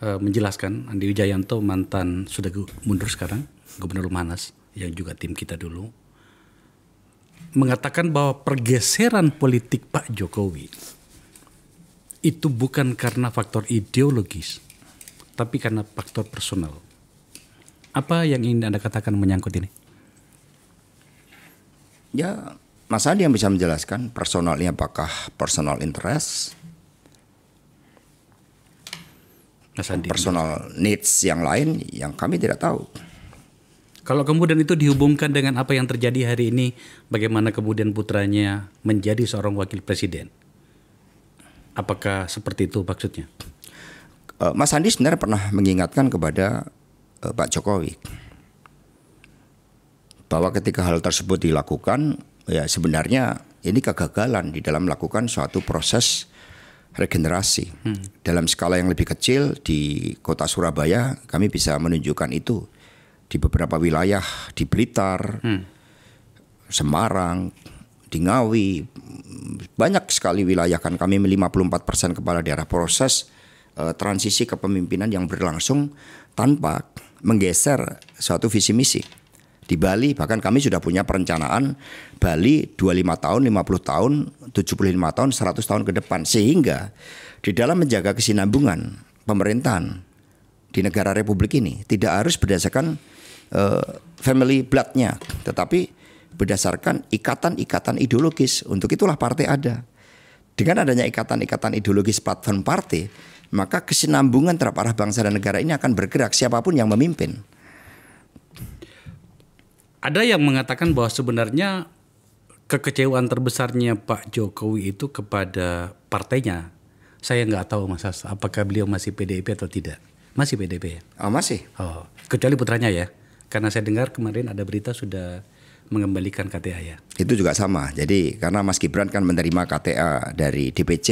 S2: eh, menjelaskan Andi Wijayanto mantan sudah mundur sekarang Gubernur Manas yang juga tim kita dulu mengatakan bahwa pergeseran politik Pak Jokowi itu bukan karena faktor ideologis, tapi karena faktor personal. Apa yang ingin Anda katakan menyangkut ini?
S1: Ya, Mas Adi yang bisa menjelaskan personalnya apakah personal interest, Mas Adi. personal needs yang lain yang kami tidak tahu.
S2: Kalau kemudian itu dihubungkan dengan apa yang terjadi hari ini, bagaimana kemudian putranya menjadi seorang wakil presiden? Apakah seperti itu maksudnya? Eh, Mas Andi sebenarnya
S1: pernah mengingatkan kepada eh, Pak Jokowi bahwa ketika hal tersebut dilakukan, ya sebenarnya ini kegagalan di dalam melakukan suatu proses regenerasi. Hmm. Dalam skala yang lebih kecil di kota Surabaya, kami bisa menunjukkan itu di beberapa wilayah di Blitar, hmm. Semarang, di Ngawi, banyak sekali wilayah kan kami 54 persen kepala daerah proses uh, transisi kepemimpinan yang berlangsung tanpa menggeser suatu visi misi. Di Bali bahkan kami sudah punya perencanaan Bali 25 tahun, 50 tahun, 75 tahun, 100 tahun ke depan sehingga di dalam menjaga kesinambungan pemerintahan di negara republik ini tidak harus berdasarkan uh, family bloodnya, tetapi berdasarkan ikatan-ikatan ideologis. Untuk itulah partai ada. Dengan adanya ikatan-ikatan ideologis platform partai, maka kesinambungan terhadap arah bangsa dan negara ini akan bergerak siapapun yang memimpin.
S2: Ada yang mengatakan bahwa sebenarnya kekecewaan terbesarnya Pak Jokowi itu kepada partainya. Saya nggak tahu Mas Hasto, apakah beliau masih PDIP atau tidak. Masih PDIP ya? Oh, masih. Oh, kecuali putranya ya? karena saya dengar kemarin ada berita sudah mengembalikan KTA ya.
S1: Itu juga sama. Jadi karena Mas Gibran kan menerima KTA dari DPC,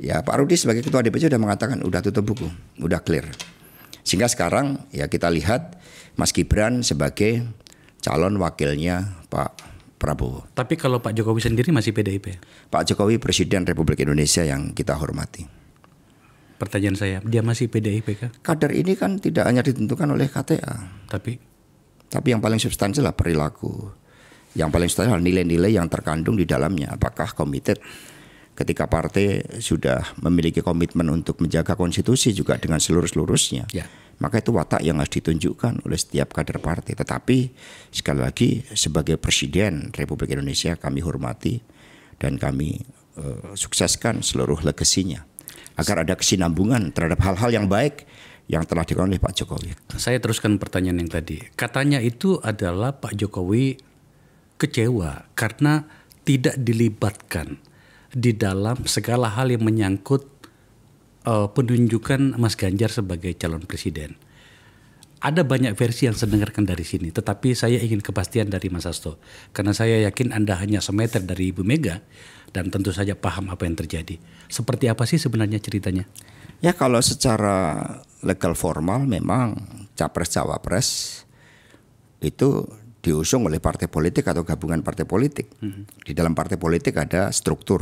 S1: ya Pak Rudi sebagai ketua DPC sudah mengatakan udah tutup buku, udah clear. Sehingga sekarang ya kita lihat Mas Gibran sebagai calon wakilnya Pak Prabowo.
S2: Tapi kalau Pak Jokowi sendiri masih PDIP?
S1: Pak Jokowi Presiden Republik Indonesia yang kita hormati.
S2: Pertanyaan saya, dia masih PDIP
S1: kah? Kader ini kan tidak hanya ditentukan oleh KTA. Tapi? Tapi yang paling substansial adalah perilaku. Yang paling substansial adalah nilai-nilai yang terkandung di dalamnya. Apakah komited ketika partai sudah memiliki komitmen untuk menjaga konstitusi juga dengan seluruh-seluruhnya. Ya. Maka itu watak yang harus ditunjukkan oleh setiap kader partai. Tetapi sekali lagi sebagai Presiden Republik Indonesia kami hormati dan kami uh, sukseskan seluruh legasinya agar ada kesinambungan terhadap hal-hal yang baik yang telah dilakukan oleh Pak Jokowi.
S2: Saya teruskan pertanyaan yang tadi. Katanya itu adalah Pak Jokowi kecewa karena tidak dilibatkan di dalam segala hal yang menyangkut uh, penunjukan Mas Ganjar sebagai calon presiden. Ada banyak versi yang saya dengarkan dari sini, tetapi saya ingin kepastian dari Mas Hasto karena saya yakin Anda hanya semeter dari Ibu Mega dan tentu saja paham apa yang terjadi. Seperti apa sih sebenarnya ceritanya? Ya kalau secara
S1: legal formal memang capres-cawapres itu diusung oleh partai politik atau gabungan partai politik. Hmm. Di dalam partai politik ada struktur.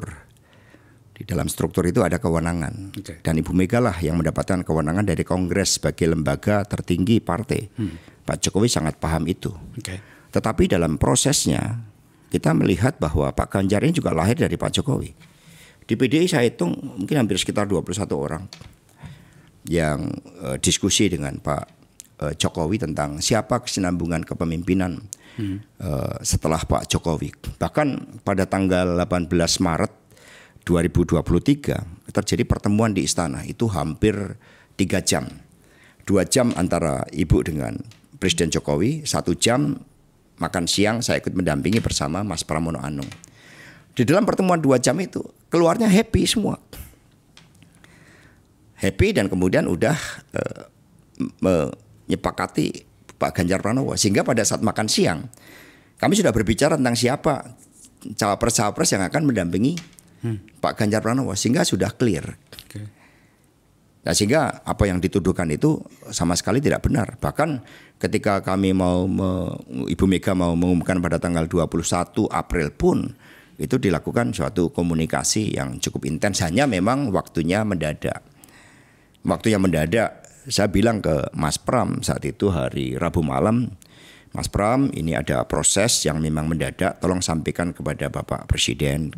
S1: Di dalam struktur itu ada kewenangan. Okay. Dan Ibu Mega lah yang mendapatkan kewenangan dari Kongres sebagai lembaga tertinggi partai. Hmm. Pak Jokowi sangat paham itu. Okay. Tetapi dalam prosesnya kita melihat bahwa Pak Ganjar ini juga lahir dari Pak Jokowi. Di PDI saya hitung mungkin hampir sekitar 21 orang yang uh, diskusi dengan Pak uh, Jokowi tentang siapa kesinambungan kepemimpinan hmm. uh, setelah Pak Jokowi. Bahkan pada tanggal 18 Maret 2023 terjadi pertemuan di istana itu hampir tiga jam, dua jam antara ibu dengan Presiden Jokowi, satu jam makan siang saya ikut mendampingi bersama Mas Pramono Anung. Di dalam pertemuan dua jam itu keluarnya happy semua happy dan kemudian udah uh, menyepakati Pak Ganjar Pranowo sehingga pada saat makan siang kami sudah berbicara tentang siapa cawapres-cawapres yang akan mendampingi hmm. Pak Ganjar Pranowo sehingga sudah clear. Okay. Nah, sehingga apa yang dituduhkan itu sama sekali tidak benar. Bahkan ketika kami mau me, Ibu Mega mau mengumumkan pada tanggal 21 April pun itu dilakukan suatu komunikasi yang cukup intens hanya memang waktunya mendadak waktu yang mendadak saya bilang ke Mas Pram saat itu hari Rabu malam Mas Pram ini ada proses yang memang mendadak tolong sampaikan kepada Bapak Presiden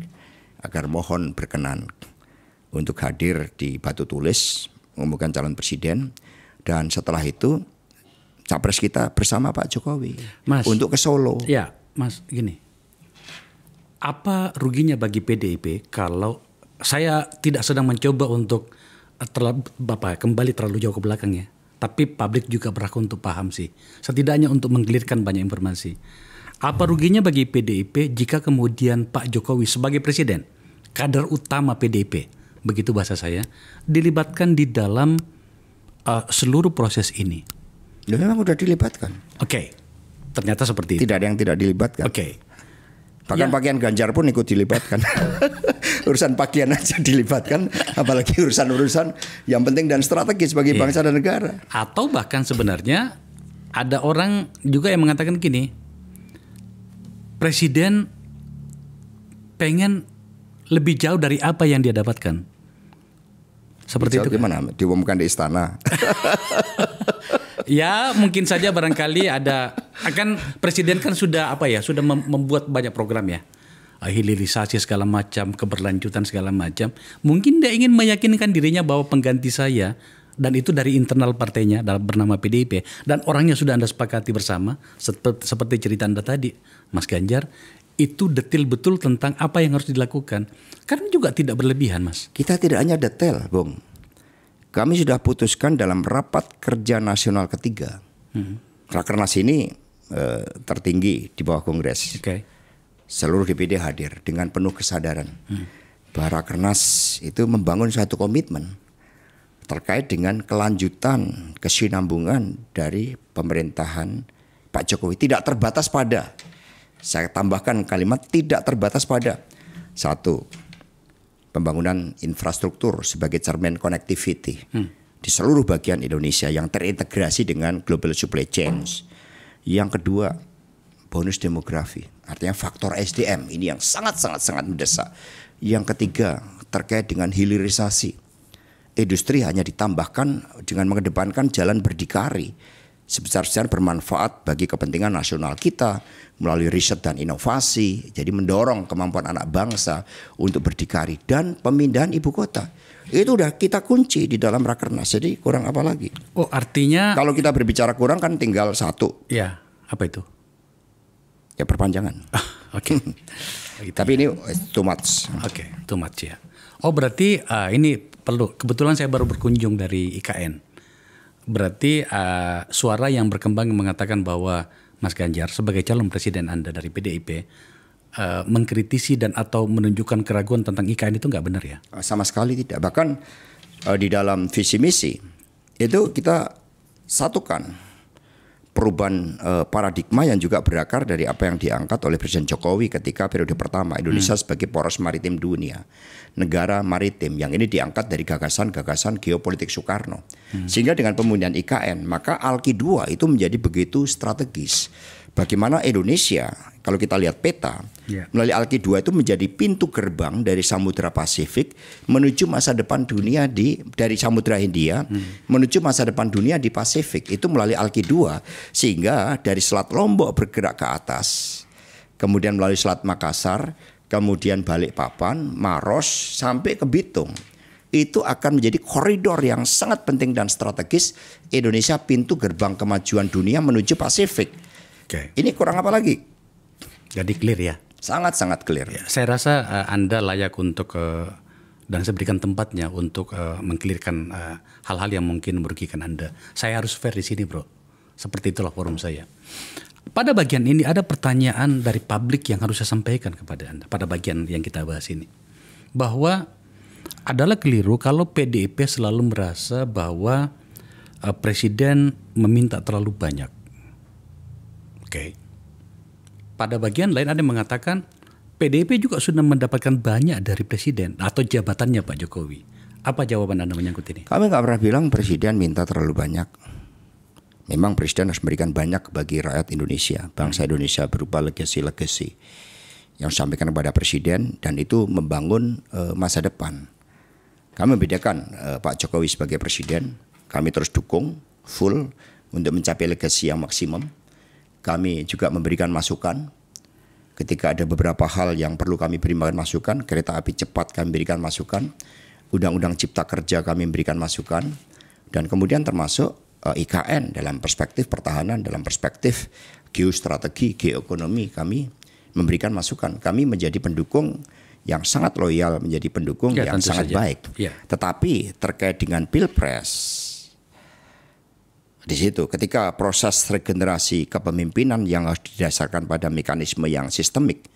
S1: agar mohon berkenan untuk hadir di Batu Tulis mengumumkan calon presiden dan setelah itu capres kita bersama Pak Jokowi Mas, untuk ke Solo.
S2: Ya, Mas gini. Apa ruginya bagi PDIP kalau saya tidak sedang mencoba untuk terlalu, Bapak ya, kembali terlalu jauh ke belakang ya. Tapi publik juga berhak untuk paham sih. Setidaknya untuk menggelirkan banyak informasi. Apa ruginya bagi PDIP jika kemudian Pak Jokowi sebagai presiden, kader utama PDIP, begitu bahasa saya, dilibatkan di dalam uh, seluruh proses ini? Ya memang sudah dilibatkan. Oke. Okay. Ternyata seperti itu. Tidak ada
S1: yang tidak dilibatkan. Oke. Okay. Bahkan ya. pakaian Ganjar pun ikut dilibatkan. urusan pakaian aja dilibatkan, apalagi urusan-urusan yang penting dan strategis bagi ya. bangsa dan
S2: negara. Atau bahkan sebenarnya ada orang juga yang mengatakan gini, presiden pengen lebih jauh dari apa yang dia dapatkan.
S1: Seperti Jauh itu kan? gimana? Kan? Diumumkan di istana.
S2: ya mungkin saja barangkali ada akan presiden kan sudah apa ya sudah membuat banyak program ya hilirisasi segala macam, keberlanjutan segala macam. Mungkin dia ingin meyakinkan dirinya bahwa pengganti saya dan itu dari internal partainya dalam bernama PDIP dan orangnya sudah Anda sepakati bersama seperti cerita Anda tadi, Mas Ganjar, itu detail betul tentang apa yang harus dilakukan. Karena juga tidak berlebihan, Mas. Kita tidak hanya detail, Bung kami sudah putuskan dalam rapat
S1: kerja nasional ketiga. Hmm. Rakernas ini eh, tertinggi di bawah Kongres. Okay. Seluruh DPD hadir dengan penuh kesadaran. Hmm. Bahwa Rakernas itu membangun suatu komitmen terkait dengan kelanjutan kesinambungan dari pemerintahan Pak Jokowi tidak terbatas pada saya tambahkan kalimat tidak terbatas pada satu pembangunan infrastruktur sebagai cermin connectivity hmm. di seluruh bagian Indonesia yang terintegrasi dengan global supply chains. Yang kedua, bonus demografi, artinya faktor SDM ini yang sangat-sangat sangat mendesak. Yang ketiga, terkait dengan hilirisasi. Industri hanya ditambahkan dengan mengedepankan jalan berdikari sebesar-besar bermanfaat bagi kepentingan nasional kita melalui riset dan inovasi. Jadi mendorong kemampuan anak bangsa untuk berdikari dan pemindahan ibu kota. Itu udah kita kunci di dalam rakernas. Jadi kurang apa lagi? Oh, artinya kalau kita berbicara kurang kan tinggal satu. Ya, apa itu?
S2: Ya perpanjangan. Ah, oke. Okay. Tapi ini too much. Oke, okay, too much ya. Oh, berarti uh, ini perlu. Kebetulan saya baru berkunjung dari IKN. Berarti uh, suara yang berkembang mengatakan bahwa Mas Ganjar sebagai calon presiden Anda dari PDIP uh, eh, mengkritisi dan atau menunjukkan keraguan tentang IKN itu nggak benar ya? Eh, sama sekali tidak. Bahkan uh, di dalam visi misi itu
S1: kita satukan perubahan uh, paradigma yang juga berakar dari apa yang diangkat oleh Presiden Jokowi ketika periode pertama Indonesia hmm. sebagai poros maritim dunia, negara maritim yang ini diangkat dari gagasan-gagasan geopolitik Soekarno. Hmm. Sehingga dengan pemulihan IKN, maka Alki 2 itu menjadi begitu strategis bagaimana Indonesia kalau kita lihat peta yeah. melalui Alki 2 itu menjadi pintu gerbang dari Samudra Pasifik menuju masa depan dunia di dari Samudra Hindia hmm. menuju masa depan dunia di Pasifik itu melalui Alki 2 sehingga dari Selat Lombok bergerak ke atas kemudian melalui Selat Makassar kemudian Balikpapan, Maros sampai ke Bitung itu akan menjadi koridor yang sangat penting dan strategis Indonesia pintu gerbang kemajuan dunia menuju Pasifik. Okay. Ini kurang apa lagi?
S2: Jadi clear ya.
S1: Sangat-sangat
S2: clear. Ya, saya rasa uh, Anda layak untuk uh, dan saya berikan tempatnya untuk uh, eh, mengklirkan hal hal-hal yang mungkin merugikan Anda. Saya harus fair di sini, Bro. Seperti itulah forum saya. Pada bagian ini ada pertanyaan dari publik yang harus saya sampaikan kepada Anda pada bagian yang kita bahas ini. Bahwa adalah keliru kalau PDIP selalu merasa bahwa uh, presiden meminta terlalu banyak Oke. Pada bagian lain ada yang mengatakan PDIP juga sudah mendapatkan banyak dari presiden atau jabatannya Pak Jokowi. Apa jawaban Anda menyangkut ini?
S1: Kami nggak pernah bilang presiden minta terlalu banyak. Memang presiden harus memberikan banyak bagi rakyat Indonesia, bangsa Indonesia berupa legasi-legasi yang disampaikan kepada presiden dan itu membangun eh, masa depan. Kami membedakan eh, Pak Jokowi sebagai presiden, kami terus dukung full untuk mencapai legasi yang maksimum kami juga memberikan masukan ketika ada beberapa hal yang perlu kami berikan masukan, kereta api cepat kami berikan masukan, undang-undang cipta kerja kami berikan masukan, dan kemudian termasuk uh, eh, IKN dalam perspektif pertahanan, dalam perspektif geostrategi, geoekonomi kami memberikan masukan. Kami menjadi pendukung yang sangat loyal, menjadi pendukung ya, yang sangat saja. baik. Ya. Tetapi terkait dengan pilpres, di situ ketika proses regenerasi kepemimpinan yang harus didasarkan pada mekanisme yang sistemik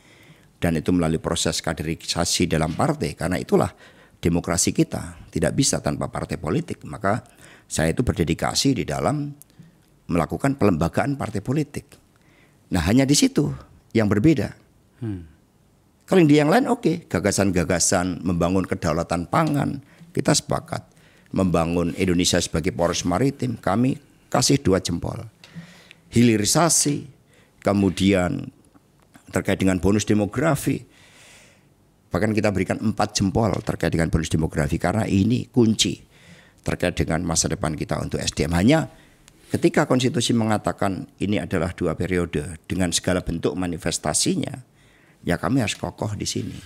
S1: dan itu melalui proses kaderisasi dalam partai karena itulah demokrasi kita tidak bisa tanpa partai politik maka saya itu berdedikasi di dalam melakukan pelembagaan partai politik nah hanya di situ yang berbeda hmm. kalau di yang lain oke okay. gagasan-gagasan membangun kedaulatan pangan kita sepakat membangun Indonesia sebagai poros maritim kami kasih dua jempol. Hilirisasi, kemudian terkait dengan bonus demografi, bahkan kita berikan empat jempol terkait dengan bonus demografi karena ini kunci terkait dengan masa depan kita untuk SDM. Hanya ketika konstitusi mengatakan ini adalah dua periode dengan segala bentuk manifestasinya, ya kami harus kokoh di sini.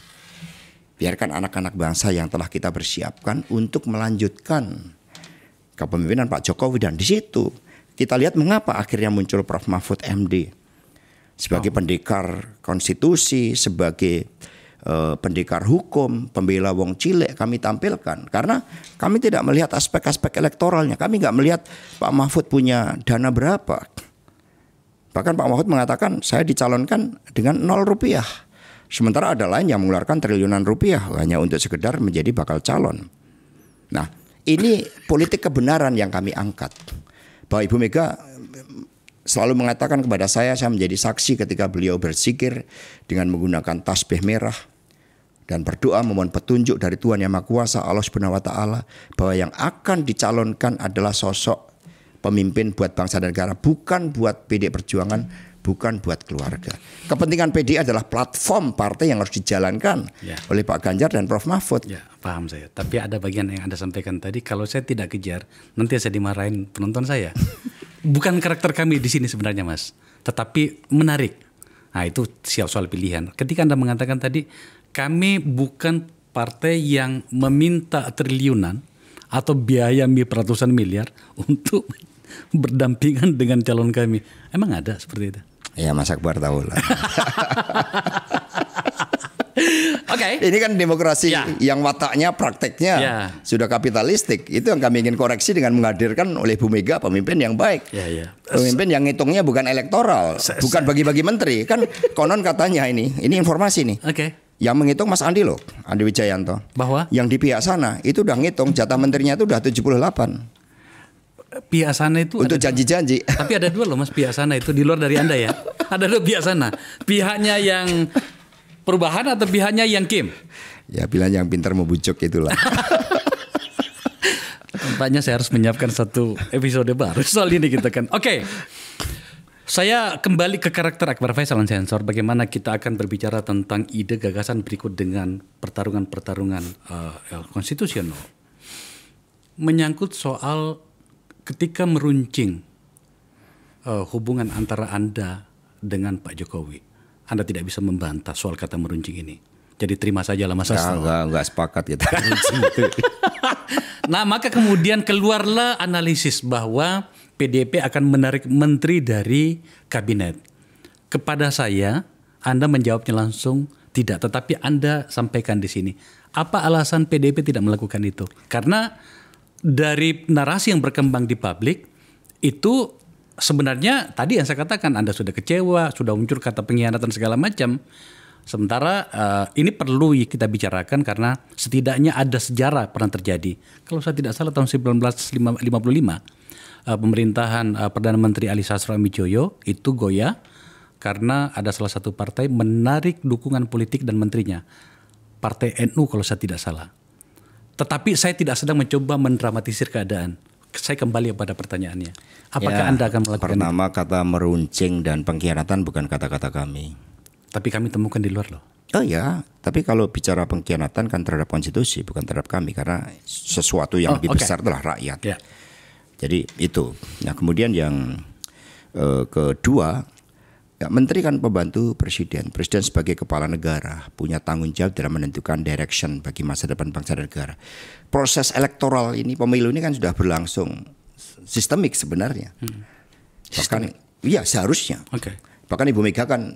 S1: Biarkan anak-anak bangsa yang telah kita persiapkan untuk melanjutkan kepemimpinan Pak Jokowi dan di situ kita lihat mengapa akhirnya muncul Prof Mahfud MD sebagai oh. pendekar konstitusi, sebagai uh, pendekar hukum, pembela wong cilik kami tampilkan karena kami tidak melihat aspek-aspek elektoralnya. Kami nggak melihat Pak Mahfud punya dana berapa. Bahkan Pak Mahfud mengatakan saya dicalonkan dengan nol rupiah. Sementara ada lain yang mengeluarkan triliunan rupiah hanya untuk sekedar menjadi bakal calon. Nah, ini politik kebenaran yang kami angkat. Bahwa Ibu Mega selalu mengatakan kepada saya, saya menjadi saksi ketika beliau bersikir dengan menggunakan tasbih merah dan berdoa memohon petunjuk dari Tuhan Yang Maha Kuasa Allah Subhanahu wa taala bahwa yang akan dicalonkan adalah sosok pemimpin buat bangsa dan negara bukan buat PD Perjuangan bukan buat keluarga. Kepentingan PDI adalah platform partai yang harus dijalankan ya. oleh Pak Ganjar dan Prof Mahfud.
S2: Ya, paham saya. Tapi ada bagian yang Anda sampaikan tadi kalau saya tidak kejar, nanti saya dimarahin penonton saya. bukan karakter kami di sini sebenarnya, Mas. Tetapi menarik. Nah, itu siap soal pilihan. Ketika Anda mengatakan tadi kami bukan partai yang meminta triliunan atau biaya ratusan miliar untuk berdampingan dengan calon kami. Emang ada seperti itu?
S1: Ya Mas Akbar tahu lah. Oke. Okay. Ini kan demokrasi ya. yang wataknya prakteknya ya. sudah kapitalistik. Itu yang kami ingin koreksi dengan menghadirkan oleh Bu Mega pemimpin yang baik. Ya, ya. Pemimpin yang ngitungnya bukan elektoral, se bukan bagi-bagi menteri. Kan konon katanya ini, ini informasi nih. Oke. Okay. Yang menghitung Mas Andi loh, Andi Wijayanto. Bahwa yang di pihak sana itu udah ngitung jatah menterinya itu udah 78
S2: biasana itu untuk janji-janji. Tapi ada dua loh Mas biasana itu di luar dari Anda ya. Ada dua biasana. Pihaknya yang perubahan atau pihaknya yang Kim?
S1: Ya bilang yang pintar membujuk itulah.
S2: Tampaknya saya harus menyiapkan satu episode baru soal ini kita gitu kan. Oke. Okay. Saya kembali ke karakter Akbar Faisal Sensor. Bagaimana kita akan berbicara tentang ide gagasan berikut dengan pertarungan-pertarungan uh, eh, konstitusional. Menyangkut soal ketika meruncing uh, hubungan antara Anda dengan Pak Jokowi, Anda tidak bisa membantah soal kata meruncing ini. Jadi terima saja lah Mas Astro. Enggak, enggak sepakat kita. nah maka kemudian keluarlah analisis bahwa PDP akan menarik menteri dari kabinet. Kepada saya, Anda menjawabnya langsung tidak, tetapi Anda sampaikan di sini. Apa alasan PDP tidak melakukan itu? Karena dari narasi yang berkembang di publik itu sebenarnya tadi yang saya katakan Anda sudah kecewa, sudah muncul kata pengkhianatan segala macam. Sementara uh, ini perlu kita bicarakan karena setidaknya ada sejarah pernah terjadi. Kalau saya tidak salah tahun 1955 uh, eh, pemerintahan uh, Perdana Menteri Ali Sastro Amijoyo itu goyah karena ada salah satu partai menarik dukungan politik dan menterinya. Partai NU kalau saya tidak salah. Tetapi saya tidak sedang mencoba mendramatisir keadaan. Saya kembali kepada pertanyaannya. Apakah ya, Anda akan melakukan Pertama
S1: itu? kata meruncing dan pengkhianatan bukan kata-kata kami. Tapi
S2: kami temukan di luar
S1: loh. Oh ya, tapi kalau bicara pengkhianatan kan terhadap konstitusi bukan terhadap kami karena sesuatu yang oh, lebih okay. besar adalah rakyat. Yeah. Jadi itu. Nah kemudian yang uh, kedua Ya, menteri kan pembantu presiden. Presiden sebagai kepala negara punya tanggung jawab dalam menentukan direction bagi masa depan bangsa dan negara. Proses elektoral ini, pemilu ini kan sudah berlangsung sistemik sebenarnya. Hmm. Bahkan, iya seharusnya. Okay. Bahkan Ibu Mega kan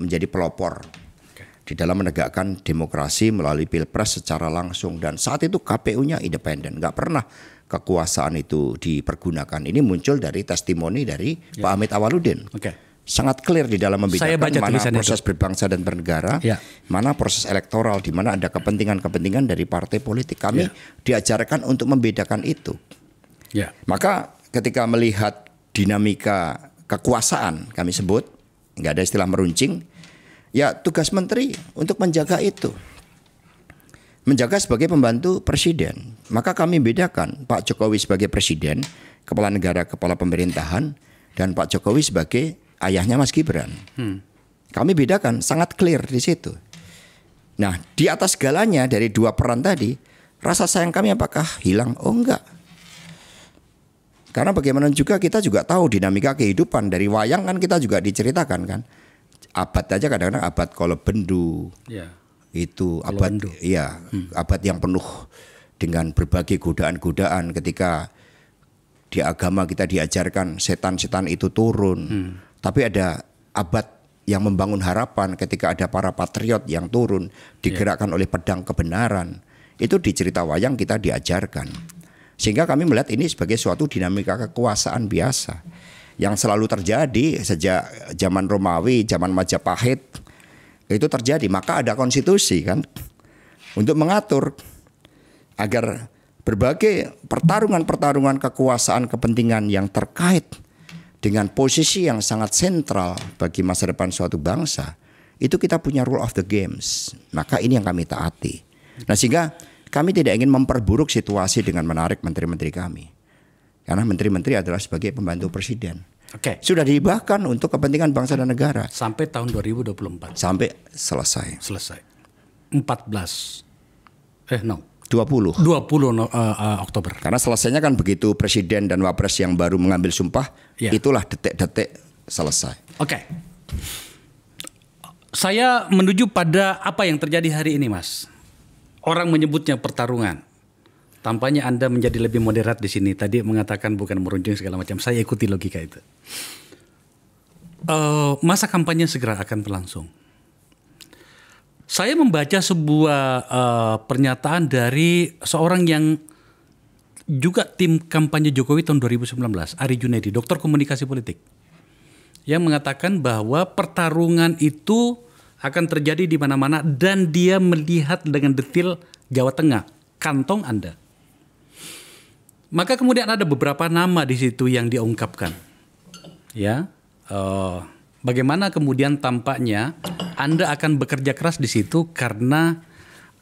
S1: menjadi pelopor di dalam menegakkan demokrasi melalui pilpres secara langsung dan saat itu KPU-nya independen, nggak pernah kekuasaan itu dipergunakan. Ini muncul dari testimoni dari yeah. Pak Amit Awaludin. Okay sangat clear di dalam membedakan mana proses itu. berbangsa dan bernegara, ya. mana proses elektoral, di mana ada kepentingan-kepentingan dari partai politik. Kami ya. diajarkan untuk membedakan itu. Ya. Maka ketika melihat dinamika kekuasaan, kami sebut nggak ada istilah meruncing. Ya tugas menteri untuk menjaga itu, menjaga sebagai pembantu presiden. Maka kami bedakan Pak Jokowi sebagai presiden, kepala negara, kepala pemerintahan, dan Pak Jokowi sebagai ayahnya Mas Gibran. Hmm. Kami bedakan sangat clear di situ. Nah, di atas segalanya dari dua peran tadi, rasa sayang kami apakah hilang? Oh enggak. Karena bagaimana juga kita juga tahu dinamika kehidupan dari wayang kan kita juga diceritakan kan. Abad aja kadang-kadang abad kalau bendu. Ya. Itu abad Lendu. iya, hmm. abad yang penuh dengan berbagai godaan-godaan ketika di agama kita diajarkan setan-setan itu turun. Hmm. Tapi ada abad yang membangun harapan ketika ada para patriot yang turun ya. digerakkan yeah. oleh pedang kebenaran. Itu di cerita wayang kita diajarkan. Sehingga kami melihat ini sebagai suatu dinamika kekuasaan biasa yang selalu terjadi sejak zaman Romawi, zaman Majapahit. Itu terjadi, maka ada konstitusi kan untuk mengatur agar berbagai pertarungan-pertarungan kekuasaan kepentingan yang terkait dengan posisi yang sangat sentral bagi masa depan suatu bangsa, itu kita punya rule of the games. Maka ini yang kami taati. Nah sehingga kami tidak ingin memperburuk situasi dengan menarik menteri-menteri kami. Karena menteri-menteri adalah sebagai pembantu presiden. Oke. Okay. Sudah dihibahkan untuk kepentingan bangsa dan negara. Sampai tahun
S2: 2024.
S1: Sampai selesai. Selesai.
S2: 14. Eh no, 20 20 uh, uh, Oktober.
S1: Karena selesainya kan begitu presiden dan wapres yang baru mengambil sumpah, yeah. itulah detik-detik selesai.
S2: Oke. Okay. Saya menuju pada apa yang terjadi hari ini, Mas. Orang menyebutnya pertarungan. Tampaknya Anda menjadi lebih moderat di sini. Tadi mengatakan bukan meruncing segala macam. Saya ikuti logika itu. Uh, masa kampanye segera akan berlangsung. Saya membaca sebuah uh, pernyataan dari seorang yang juga tim kampanye Jokowi tahun 2019, Ari Junedi, dokter komunikasi politik. Yang mengatakan bahwa pertarungan itu akan terjadi di mana-mana dan dia melihat dengan detail Jawa Tengah, kantong Anda. Maka kemudian ada beberapa nama di situ yang diungkapkan. Ya. Uh, bagaimana kemudian tampaknya Anda akan bekerja keras di situ karena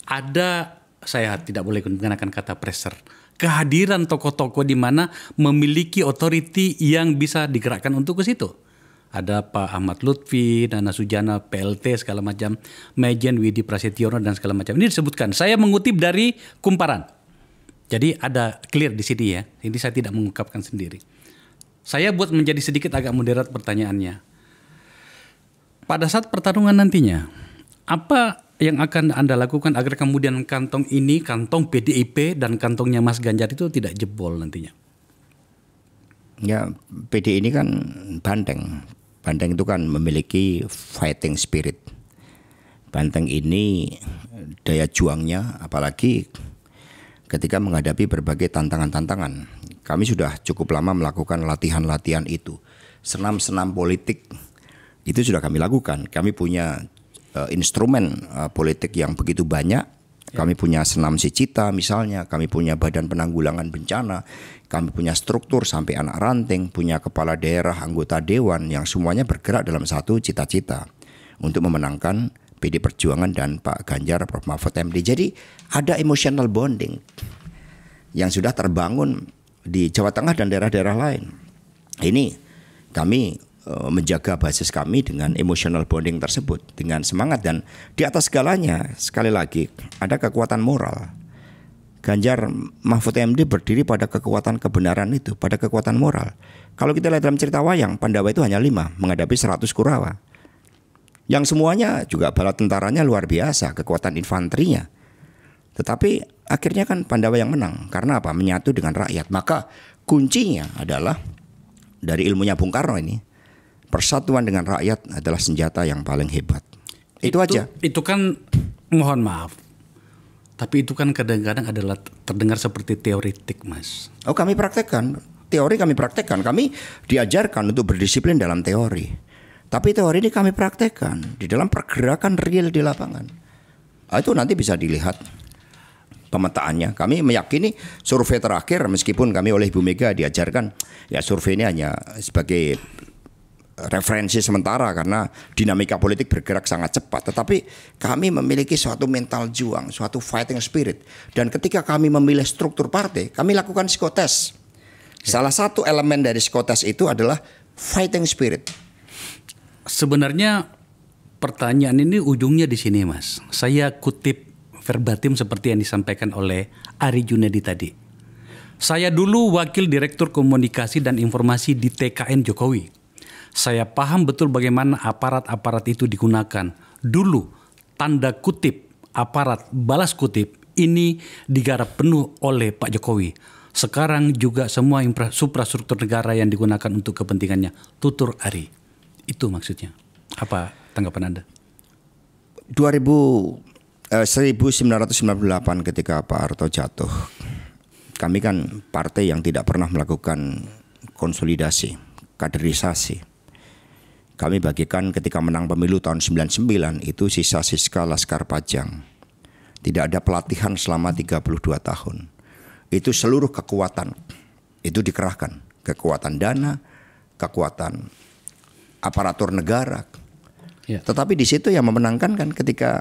S2: ada saya tidak boleh menggunakan kata pressure kehadiran tokoh-tokoh di mana memiliki otoriti yang bisa digerakkan untuk ke situ ada Pak Ahmad Lutfi, Nana Sujana, PLT segala macam, Mejen Widi Prasetyono, dan segala macam. Ini disebutkan. Saya mengutip dari kumparan. Jadi ada clear di sini ya. Ini saya tidak mengungkapkan sendiri. Saya buat menjadi sedikit agak moderat pertanyaannya. Pada saat pertarungan nantinya, apa yang akan Anda lakukan agar kemudian kantong ini, kantong PDIP dan kantongnya Mas Ganjar itu tidak jebol nantinya?
S1: Ya, PD ini kan banteng. Banteng itu kan memiliki fighting spirit. Banteng ini daya juangnya apalagi ketika menghadapi berbagai tantangan-tantangan. Kami sudah cukup lama melakukan latihan-latihan itu. Senam-senam politik itu sudah kami lakukan. Kami punya uh, instrumen uh, politik yang begitu banyak. Ya. Kami punya senam cita, misalnya, kami punya badan penanggulangan bencana, kami punya struktur sampai anak ranting, punya kepala daerah, anggota dewan yang semuanya bergerak dalam satu cita-cita untuk memenangkan PD Perjuangan dan Pak Ganjar Prof Mahfud MD. Jadi ada emotional bonding yang sudah terbangun di Jawa Tengah dan daerah-daerah lain. Ini kami Eh, menjaga basis kami dengan emotional bonding tersebut dengan semangat dan di atas segalanya sekali lagi ada kekuatan moral Ganjar Mahfud MD berdiri pada kekuatan kebenaran itu pada kekuatan moral kalau kita lihat dalam cerita wayang Pandawa itu hanya lima menghadapi 100 Kurawa yang semuanya juga bala tentaranya luar biasa kekuatan infanterinya tetapi akhirnya kan Pandawa yang menang karena apa menyatu dengan rakyat maka kuncinya adalah dari ilmunya Bung Karno ini persatuan dengan rakyat adalah senjata yang paling hebat.
S2: Itu, itu aja. Itu kan mohon maaf. Tapi itu kan kadang-kadang adalah terdengar seperti teoritik, Mas. Oh, kami praktekkan. Teori kami praktekkan.
S1: Kami diajarkan untuk berdisiplin dalam teori. Tapi teori ini kami praktekkan di dalam pergerakan real di lapangan. Nah, itu nanti bisa dilihat pemetaannya. Kami meyakini survei terakhir meskipun kami oleh Ibu Mega diajarkan ya survei ini hanya sebagai referensi sementara karena dinamika politik bergerak sangat cepat. Tetapi kami memiliki suatu mental juang, suatu fighting spirit. Dan ketika kami memilih struktur partai, kami lakukan psikotes. Ya. Salah satu elemen dari
S2: psikotes itu adalah fighting spirit. Sebenarnya pertanyaan ini ujungnya di sini, Mas. Saya kutip verbatim seperti yang disampaikan oleh Ari Junedi tadi. Saya dulu wakil direktur komunikasi dan informasi di TKN Jokowi saya paham betul bagaimana aparat-aparat itu digunakan. Dulu, tanda kutip, aparat balas kutip ini digarap penuh oleh Pak Jokowi. Sekarang juga semua infrastruktur negara yang digunakan untuk kepentingannya. Tutur Ari. Itu maksudnya. Apa tanggapan Anda? 2000 eh, 1998 ketika Pak
S1: Arto jatuh. Kami kan partai yang tidak pernah melakukan konsolidasi, kaderisasi kami bagikan ketika menang pemilu tahun 99 itu sisa-sisa Laskar Pajang. Tidak ada pelatihan selama 32 tahun. Itu seluruh kekuatan itu dikerahkan, kekuatan dana, kekuatan aparatur negara. Ya. Tetapi di situ yang memenangkan kan ketika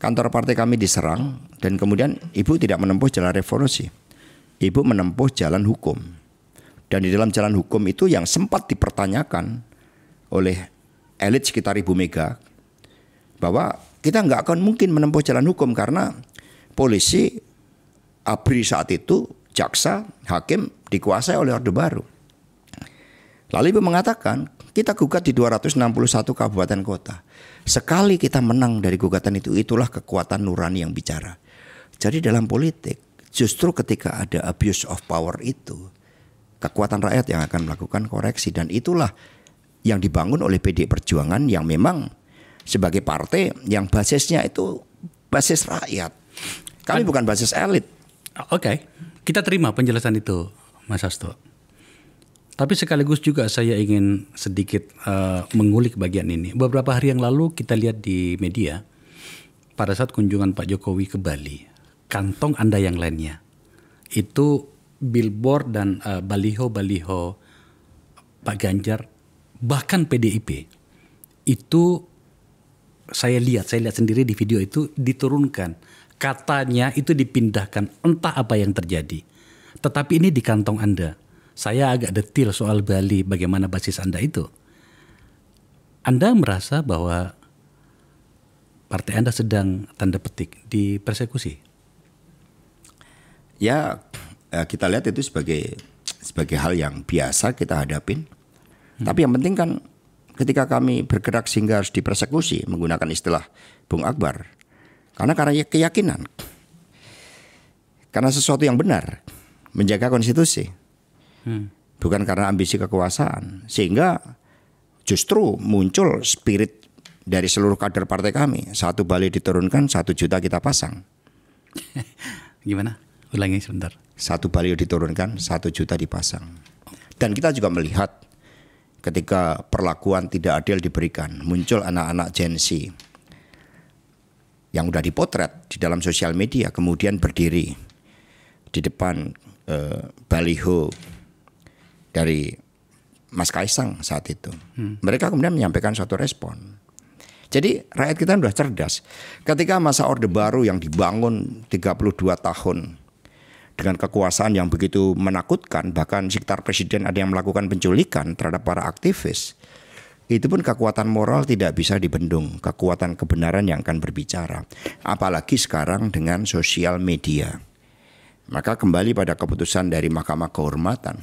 S1: kantor partai kami diserang dan kemudian ibu tidak menempuh jalan revolusi. Ibu menempuh jalan hukum. Dan di dalam jalan hukum itu yang sempat dipertanyakan oleh elit sekitar Ibu Mega bahwa kita nggak akan mungkin menempuh jalan hukum karena polisi ABRI saat itu jaksa, hakim dikuasai oleh Orde Baru. Lalu Ibu mengatakan, kita gugat di 261 kabupaten kota. Sekali kita menang dari gugatan itu, itulah kekuatan nurani yang bicara. Jadi dalam politik, justru ketika ada abuse of power itu, kekuatan rakyat yang akan melakukan koreksi dan itulah yang dibangun oleh PD Perjuangan yang memang sebagai partai yang basisnya itu basis rakyat. Kami An bukan basis
S2: elit. Oke, okay. kita terima penjelasan itu, Mas Hasto. Tapi sekaligus juga saya ingin sedikit uh, mengulik bagian ini. Beberapa hari yang lalu kita lihat di media pada saat kunjungan Pak Jokowi ke Bali, kantong Anda yang lainnya itu billboard dan uh, baliho-baliho Pak Ganjar bahkan PDIP itu saya lihat, saya lihat sendiri di video itu diturunkan katanya itu dipindahkan entah apa yang terjadi. Tetapi ini di kantong Anda. Saya agak detil soal Bali bagaimana basis Anda itu. Anda merasa bahwa partai Anda sedang tanda petik di persekusi?
S1: Ya, eh, kita lihat itu sebagai sebagai hal yang biasa kita hadapin. Hmm. Tapi yang penting kan ketika kami bergerak sehingga harus dipersekusi menggunakan istilah Bung Akbar. Karena karena ya, keyakinan. Karena sesuatu yang benar menjaga konstitusi. Hmm. Bukan karena ambisi kekuasaan. Sehingga justru muncul spirit dari seluruh kader partai kami. Satu balik diturunkan, satu juta kita pasang. Gimana? Ulangi sebentar. Satu balik diturunkan, satu juta dipasang. Dan kita juga melihat ketika perlakuan tidak adil diberikan, muncul anak-anak Gen Z yang sudah dipotret di dalam sosial media, kemudian berdiri di depan eh, baliho dari Mas Kaisang saat itu. Hmm. Mereka kemudian menyampaikan suatu respon. Jadi rakyat kita sudah cerdas. Ketika masa Orde Baru yang dibangun 32 tahun dengan kekuasaan yang begitu menakutkan, bahkan sekitar presiden ada yang melakukan penculikan terhadap para aktivis, itu pun kekuatan moral tidak bisa dibendung, kekuatan kebenaran yang akan berbicara. Apalagi sekarang dengan sosial media. Maka kembali pada keputusan dari Mahkamah Kehormatan,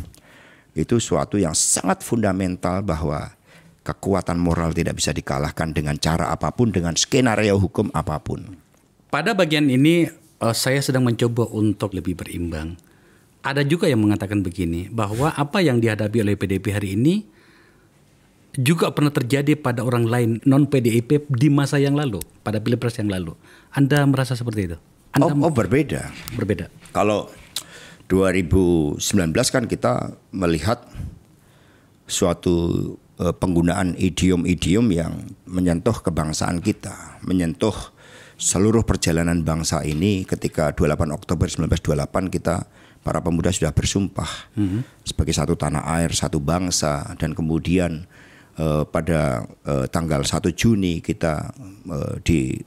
S1: itu suatu yang sangat fundamental bahwa kekuatan moral tidak bisa dikalahkan dengan cara
S2: apapun, dengan skenario hukum apapun. Pada bagian ini uh, saya sedang mencoba untuk lebih berimbang. Ada juga yang mengatakan begini bahwa apa yang dihadapi oleh PDIP hari ini juga pernah terjadi pada orang lain non PDIP di masa yang lalu, pada pilpres yang lalu. Anda merasa seperti itu? Anda oh, oh berbeda.
S1: Berbeda. Kalau 2019 kan kita melihat suatu eh, penggunaan idiom-idiom yang menyentuh kebangsaan kita, menyentuh seluruh perjalanan bangsa ini ketika 28 Oktober 1928 kita para pemuda sudah bersumpah mm -hmm. sebagai satu tanah air, satu bangsa dan kemudian uh, pada uh, tanggal 1 Juni kita uh, di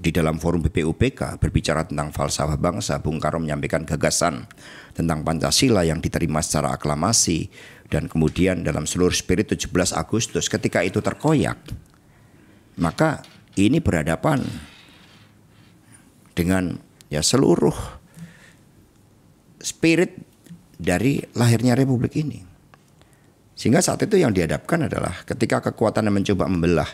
S1: di dalam forum BPUPK berbicara tentang falsafah bangsa, Bung Karno menyampaikan gagasan tentang Pancasila yang diterima secara aklamasi dan kemudian dalam seluruh spirit 17 Agustus ketika itu terkoyak maka ini berhadapan dengan ya seluruh spirit dari lahirnya republik ini. Sehingga saat itu yang dihadapkan adalah ketika kekuatan yang mencoba membelah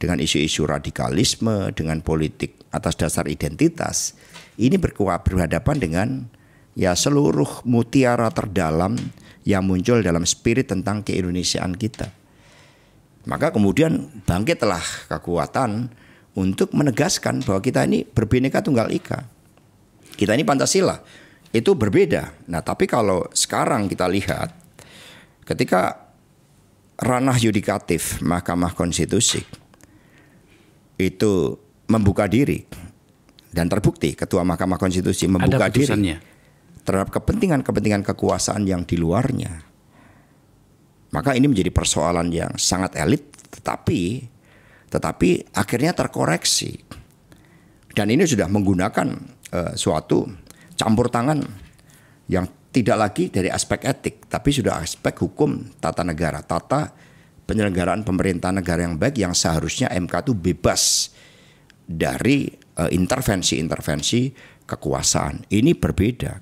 S1: dengan isu-isu radikalisme, dengan politik atas dasar identitas, ini berkuat berhadapan dengan ya seluruh mutiara terdalam yang muncul dalam spirit tentang keindonesiaan kita. Maka kemudian bangkitlah kekuatan untuk menegaskan bahwa kita ini berbineka tunggal ika. Kita ini Pancasila. Itu berbeda. Nah, tapi kalau sekarang kita lihat ketika ranah yudikatif Mahkamah Konstitusi itu membuka diri dan terbukti ketua Mahkamah Konstitusi membuka diri terhadap kepentingan-kepentingan kekuasaan yang di luarnya. Maka ini menjadi persoalan yang sangat elit tetapi tetapi akhirnya terkoreksi. Dan ini sudah menggunakan uh, suatu campur tangan yang tidak lagi dari aspek etik, tapi sudah aspek hukum tata negara, tata penyelenggaraan pemerintahan negara yang baik yang seharusnya MK itu bebas dari eh, intervensi-intervensi uh, kekuasaan. Ini berbeda.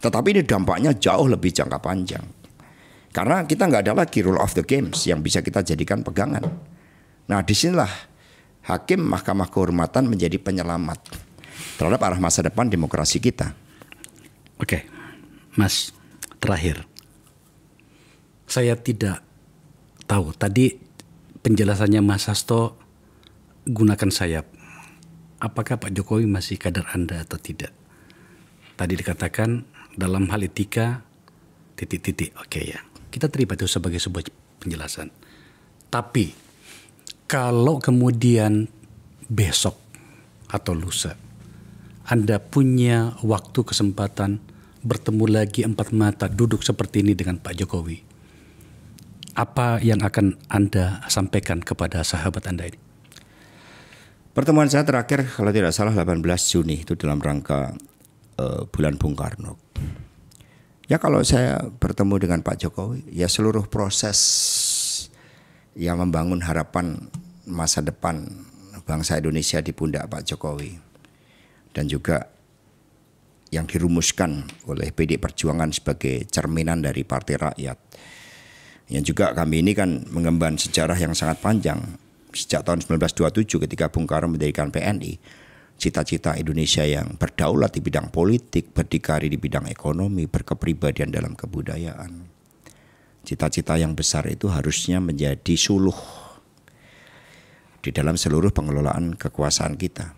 S1: Tetapi ini dampaknya jauh lebih jangka panjang. Karena kita nggak ada lagi rule of the games yang bisa kita jadikan pegangan. Nah disinilah hakim Mahkamah Kehormatan menjadi penyelamat terhadap arah masa depan demokrasi kita.
S2: Oke, Mas, terakhir. Saya tidak tahu tadi penjelasannya Mas Hasto gunakan sayap. Apakah Pak Jokowi masih kader Anda atau tidak? Tadi dikatakan dalam hal etika titik-titik. Oke ya. Kita terima itu sebagai sebuah penjelasan. Tapi kalau kemudian besok atau lusa Anda punya waktu kesempatan bertemu lagi empat mata duduk seperti ini dengan Pak Jokowi, apa yang akan Anda sampaikan kepada sahabat Anda ini?
S1: Pertemuan saya terakhir kalau tidak salah 18 Juni itu dalam rangka uh, bulan Bung Karno. Ya kalau saya bertemu dengan Pak Jokowi, ya seluruh proses yang membangun harapan masa depan bangsa Indonesia di pundak Pak Jokowi dan juga yang dirumuskan oleh PD Perjuangan sebagai cerminan dari Partai Rakyat. Yang juga kami ini kan mengemban sejarah yang sangat panjang sejak tahun 1927 ketika Bung Karno mendirikan PNI. Cita-cita Indonesia yang berdaulat di bidang politik, berdikari di bidang ekonomi, berkepribadian dalam kebudayaan. Cita-cita yang besar itu harusnya menjadi suluh di dalam seluruh pengelolaan kekuasaan kita.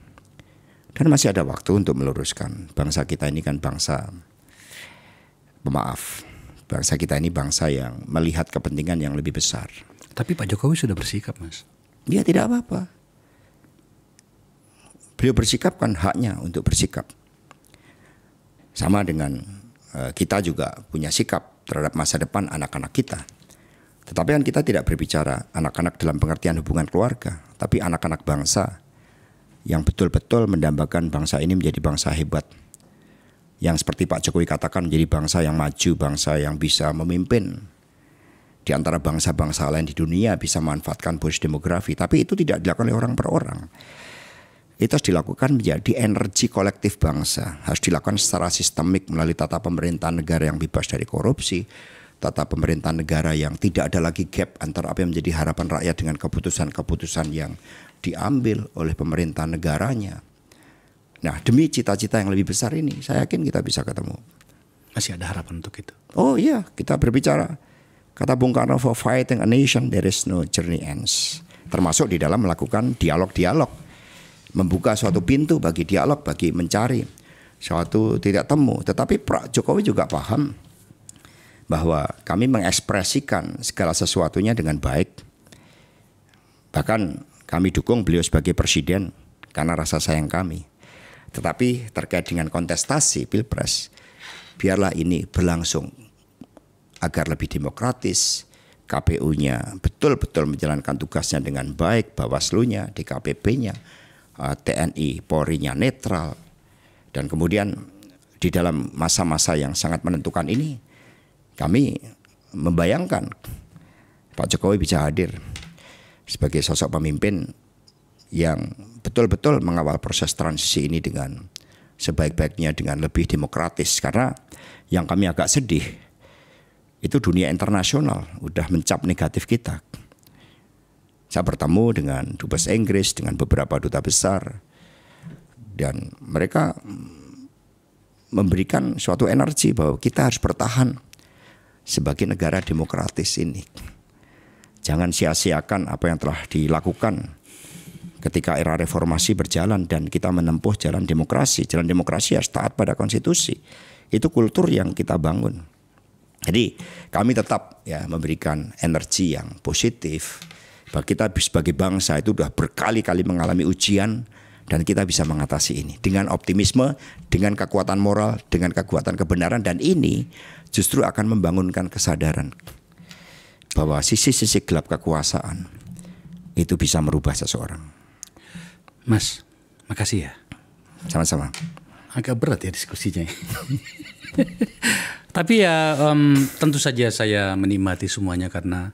S1: Dan masih ada waktu untuk meluruskan. Bangsa kita ini kan bangsa pemaaf. Bangsa kita ini bangsa yang melihat kepentingan yang lebih besar.
S2: Tapi Pak Jokowi sudah bersikap, Mas. Dia tidak apa-apa.
S1: Beliau bersikap kan haknya untuk bersikap. Sama dengan eh, kita juga punya sikap terhadap masa depan anak-anak kita. Tetapi kan kita tidak berbicara anak-anak dalam pengertian hubungan keluarga, tapi anak-anak bangsa yang betul-betul mendambakan bangsa ini menjadi bangsa hebat. Yang seperti Pak Jokowi katakan menjadi bangsa yang maju, bangsa yang bisa memimpin. Di antara bangsa-bangsa lain di dunia bisa memanfaatkan bonus demografi, tapi itu tidak dilakukan oleh orang per orang. Itu harus dilakukan menjadi energi kolektif bangsa. Harus dilakukan secara sistemik melalui tata pemerintahan negara yang bebas dari korupsi, tata pemerintahan negara yang tidak ada lagi gap antara apa yang menjadi harapan rakyat dengan keputusan-keputusan yang diambil oleh pemerintah negaranya. Nah, demi cita-cita yang lebih besar ini, saya yakin kita bisa ketemu.
S2: Masih ada harapan untuk itu.
S1: Oh iya, kita berbicara. Kata Bung Karno, for fighting a nation there is no journey ends. Termasuk di dalam melakukan dialog-dialog. Membuka suatu pintu bagi dialog, bagi mencari suatu tidak temu. Tetapi Pak Jokowi juga paham bahwa kami mengekspresikan segala sesuatunya dengan baik. Bahkan kami dukung beliau sebagai presiden karena rasa sayang kami. Tetapi terkait dengan kontestasi pilpres, biarlah ini berlangsung agar lebih demokratis, KPU-nya betul-betul menjalankan tugasnya dengan baik, Bawaslu-nya, DKPP-nya, eh, TNI, Polri-nya netral. Dan kemudian di dalam masa-masa yang sangat menentukan ini, kami membayangkan Pak Jokowi bisa hadir sebagai sosok pemimpin yang betul-betul mengawal proses transisi ini dengan sebaik-baiknya dengan lebih demokratis karena yang kami agak sedih itu dunia internasional udah mencap negatif kita. Saya bertemu dengan dubes Inggris, dengan beberapa duta besar dan mereka memberikan suatu energi bahwa kita harus bertahan sebagai negara demokratis ini. Jangan sia-siakan apa yang telah dilakukan ketika era reformasi berjalan dan kita menempuh jalan demokrasi. Jalan demokrasi harus taat pada konstitusi. Itu kultur yang kita bangun. Jadi kami tetap ya memberikan energi yang positif. Kita sebagai bangsa itu sudah berkali-kali mengalami ujian dan kita bisa mengatasi ini dengan optimisme, dengan kekuatan moral, dengan kekuatan kebenaran dan ini justru akan membangunkan kesadaran bahwa sisi-sisi gelap kekuasaan itu bisa merubah seseorang.
S2: Mas, makasih ya. Sama-sama. Agak berat ya diskusinya. Tapi ya um, tentu saja saya menikmati semuanya karena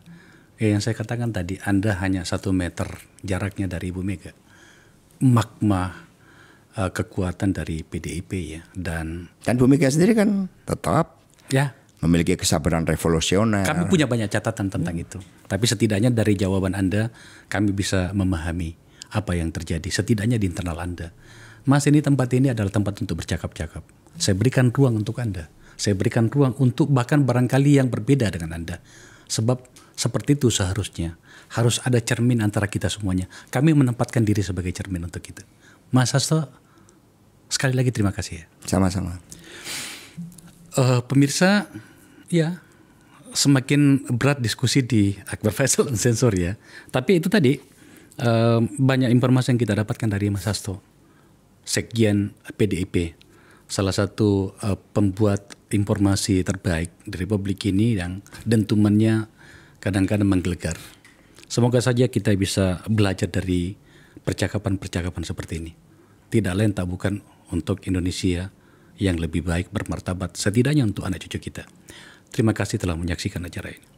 S2: ya yang saya katakan tadi Anda hanya satu meter jaraknya dari Ibu Mega. Magma uh, kekuatan dari PDIP ya dan dan Bu Mega sendiri kan tetap Ya. Memiliki kesabaran revolusioner. Kami punya banyak catatan tentang ya. itu. Tapi setidaknya dari jawaban Anda kami bisa memahami apa yang terjadi setidaknya di internal Anda. Mas ini tempat ini adalah tempat untuk bercakap-cakap. Saya berikan ruang untuk Anda. Saya berikan ruang untuk bahkan barangkali yang berbeda dengan Anda. Sebab seperti itu seharusnya. Harus ada cermin antara kita semuanya. Kami menempatkan diri sebagai cermin untuk itu. Mas Hasto, sekali lagi terima kasih ya. Sama-sama uh, pemirsa, ya semakin berat diskusi di Akbar Faisal dan sensor ya. Tapi itu tadi uh, banyak informasi yang kita dapatkan dari Mas Hasto, Sekjen PDIP, salah satu uh, pembuat informasi terbaik di Republik ini yang dentumannya kadang-kadang menggelegar. Semoga saja kita bisa belajar dari percakapan-percakapan seperti ini. Tidak lain tak bukan untuk Indonesia yang lebih baik bermartabat setidaknya untuk anak cucu kita. Terima kasih telah menyaksikan acara ini.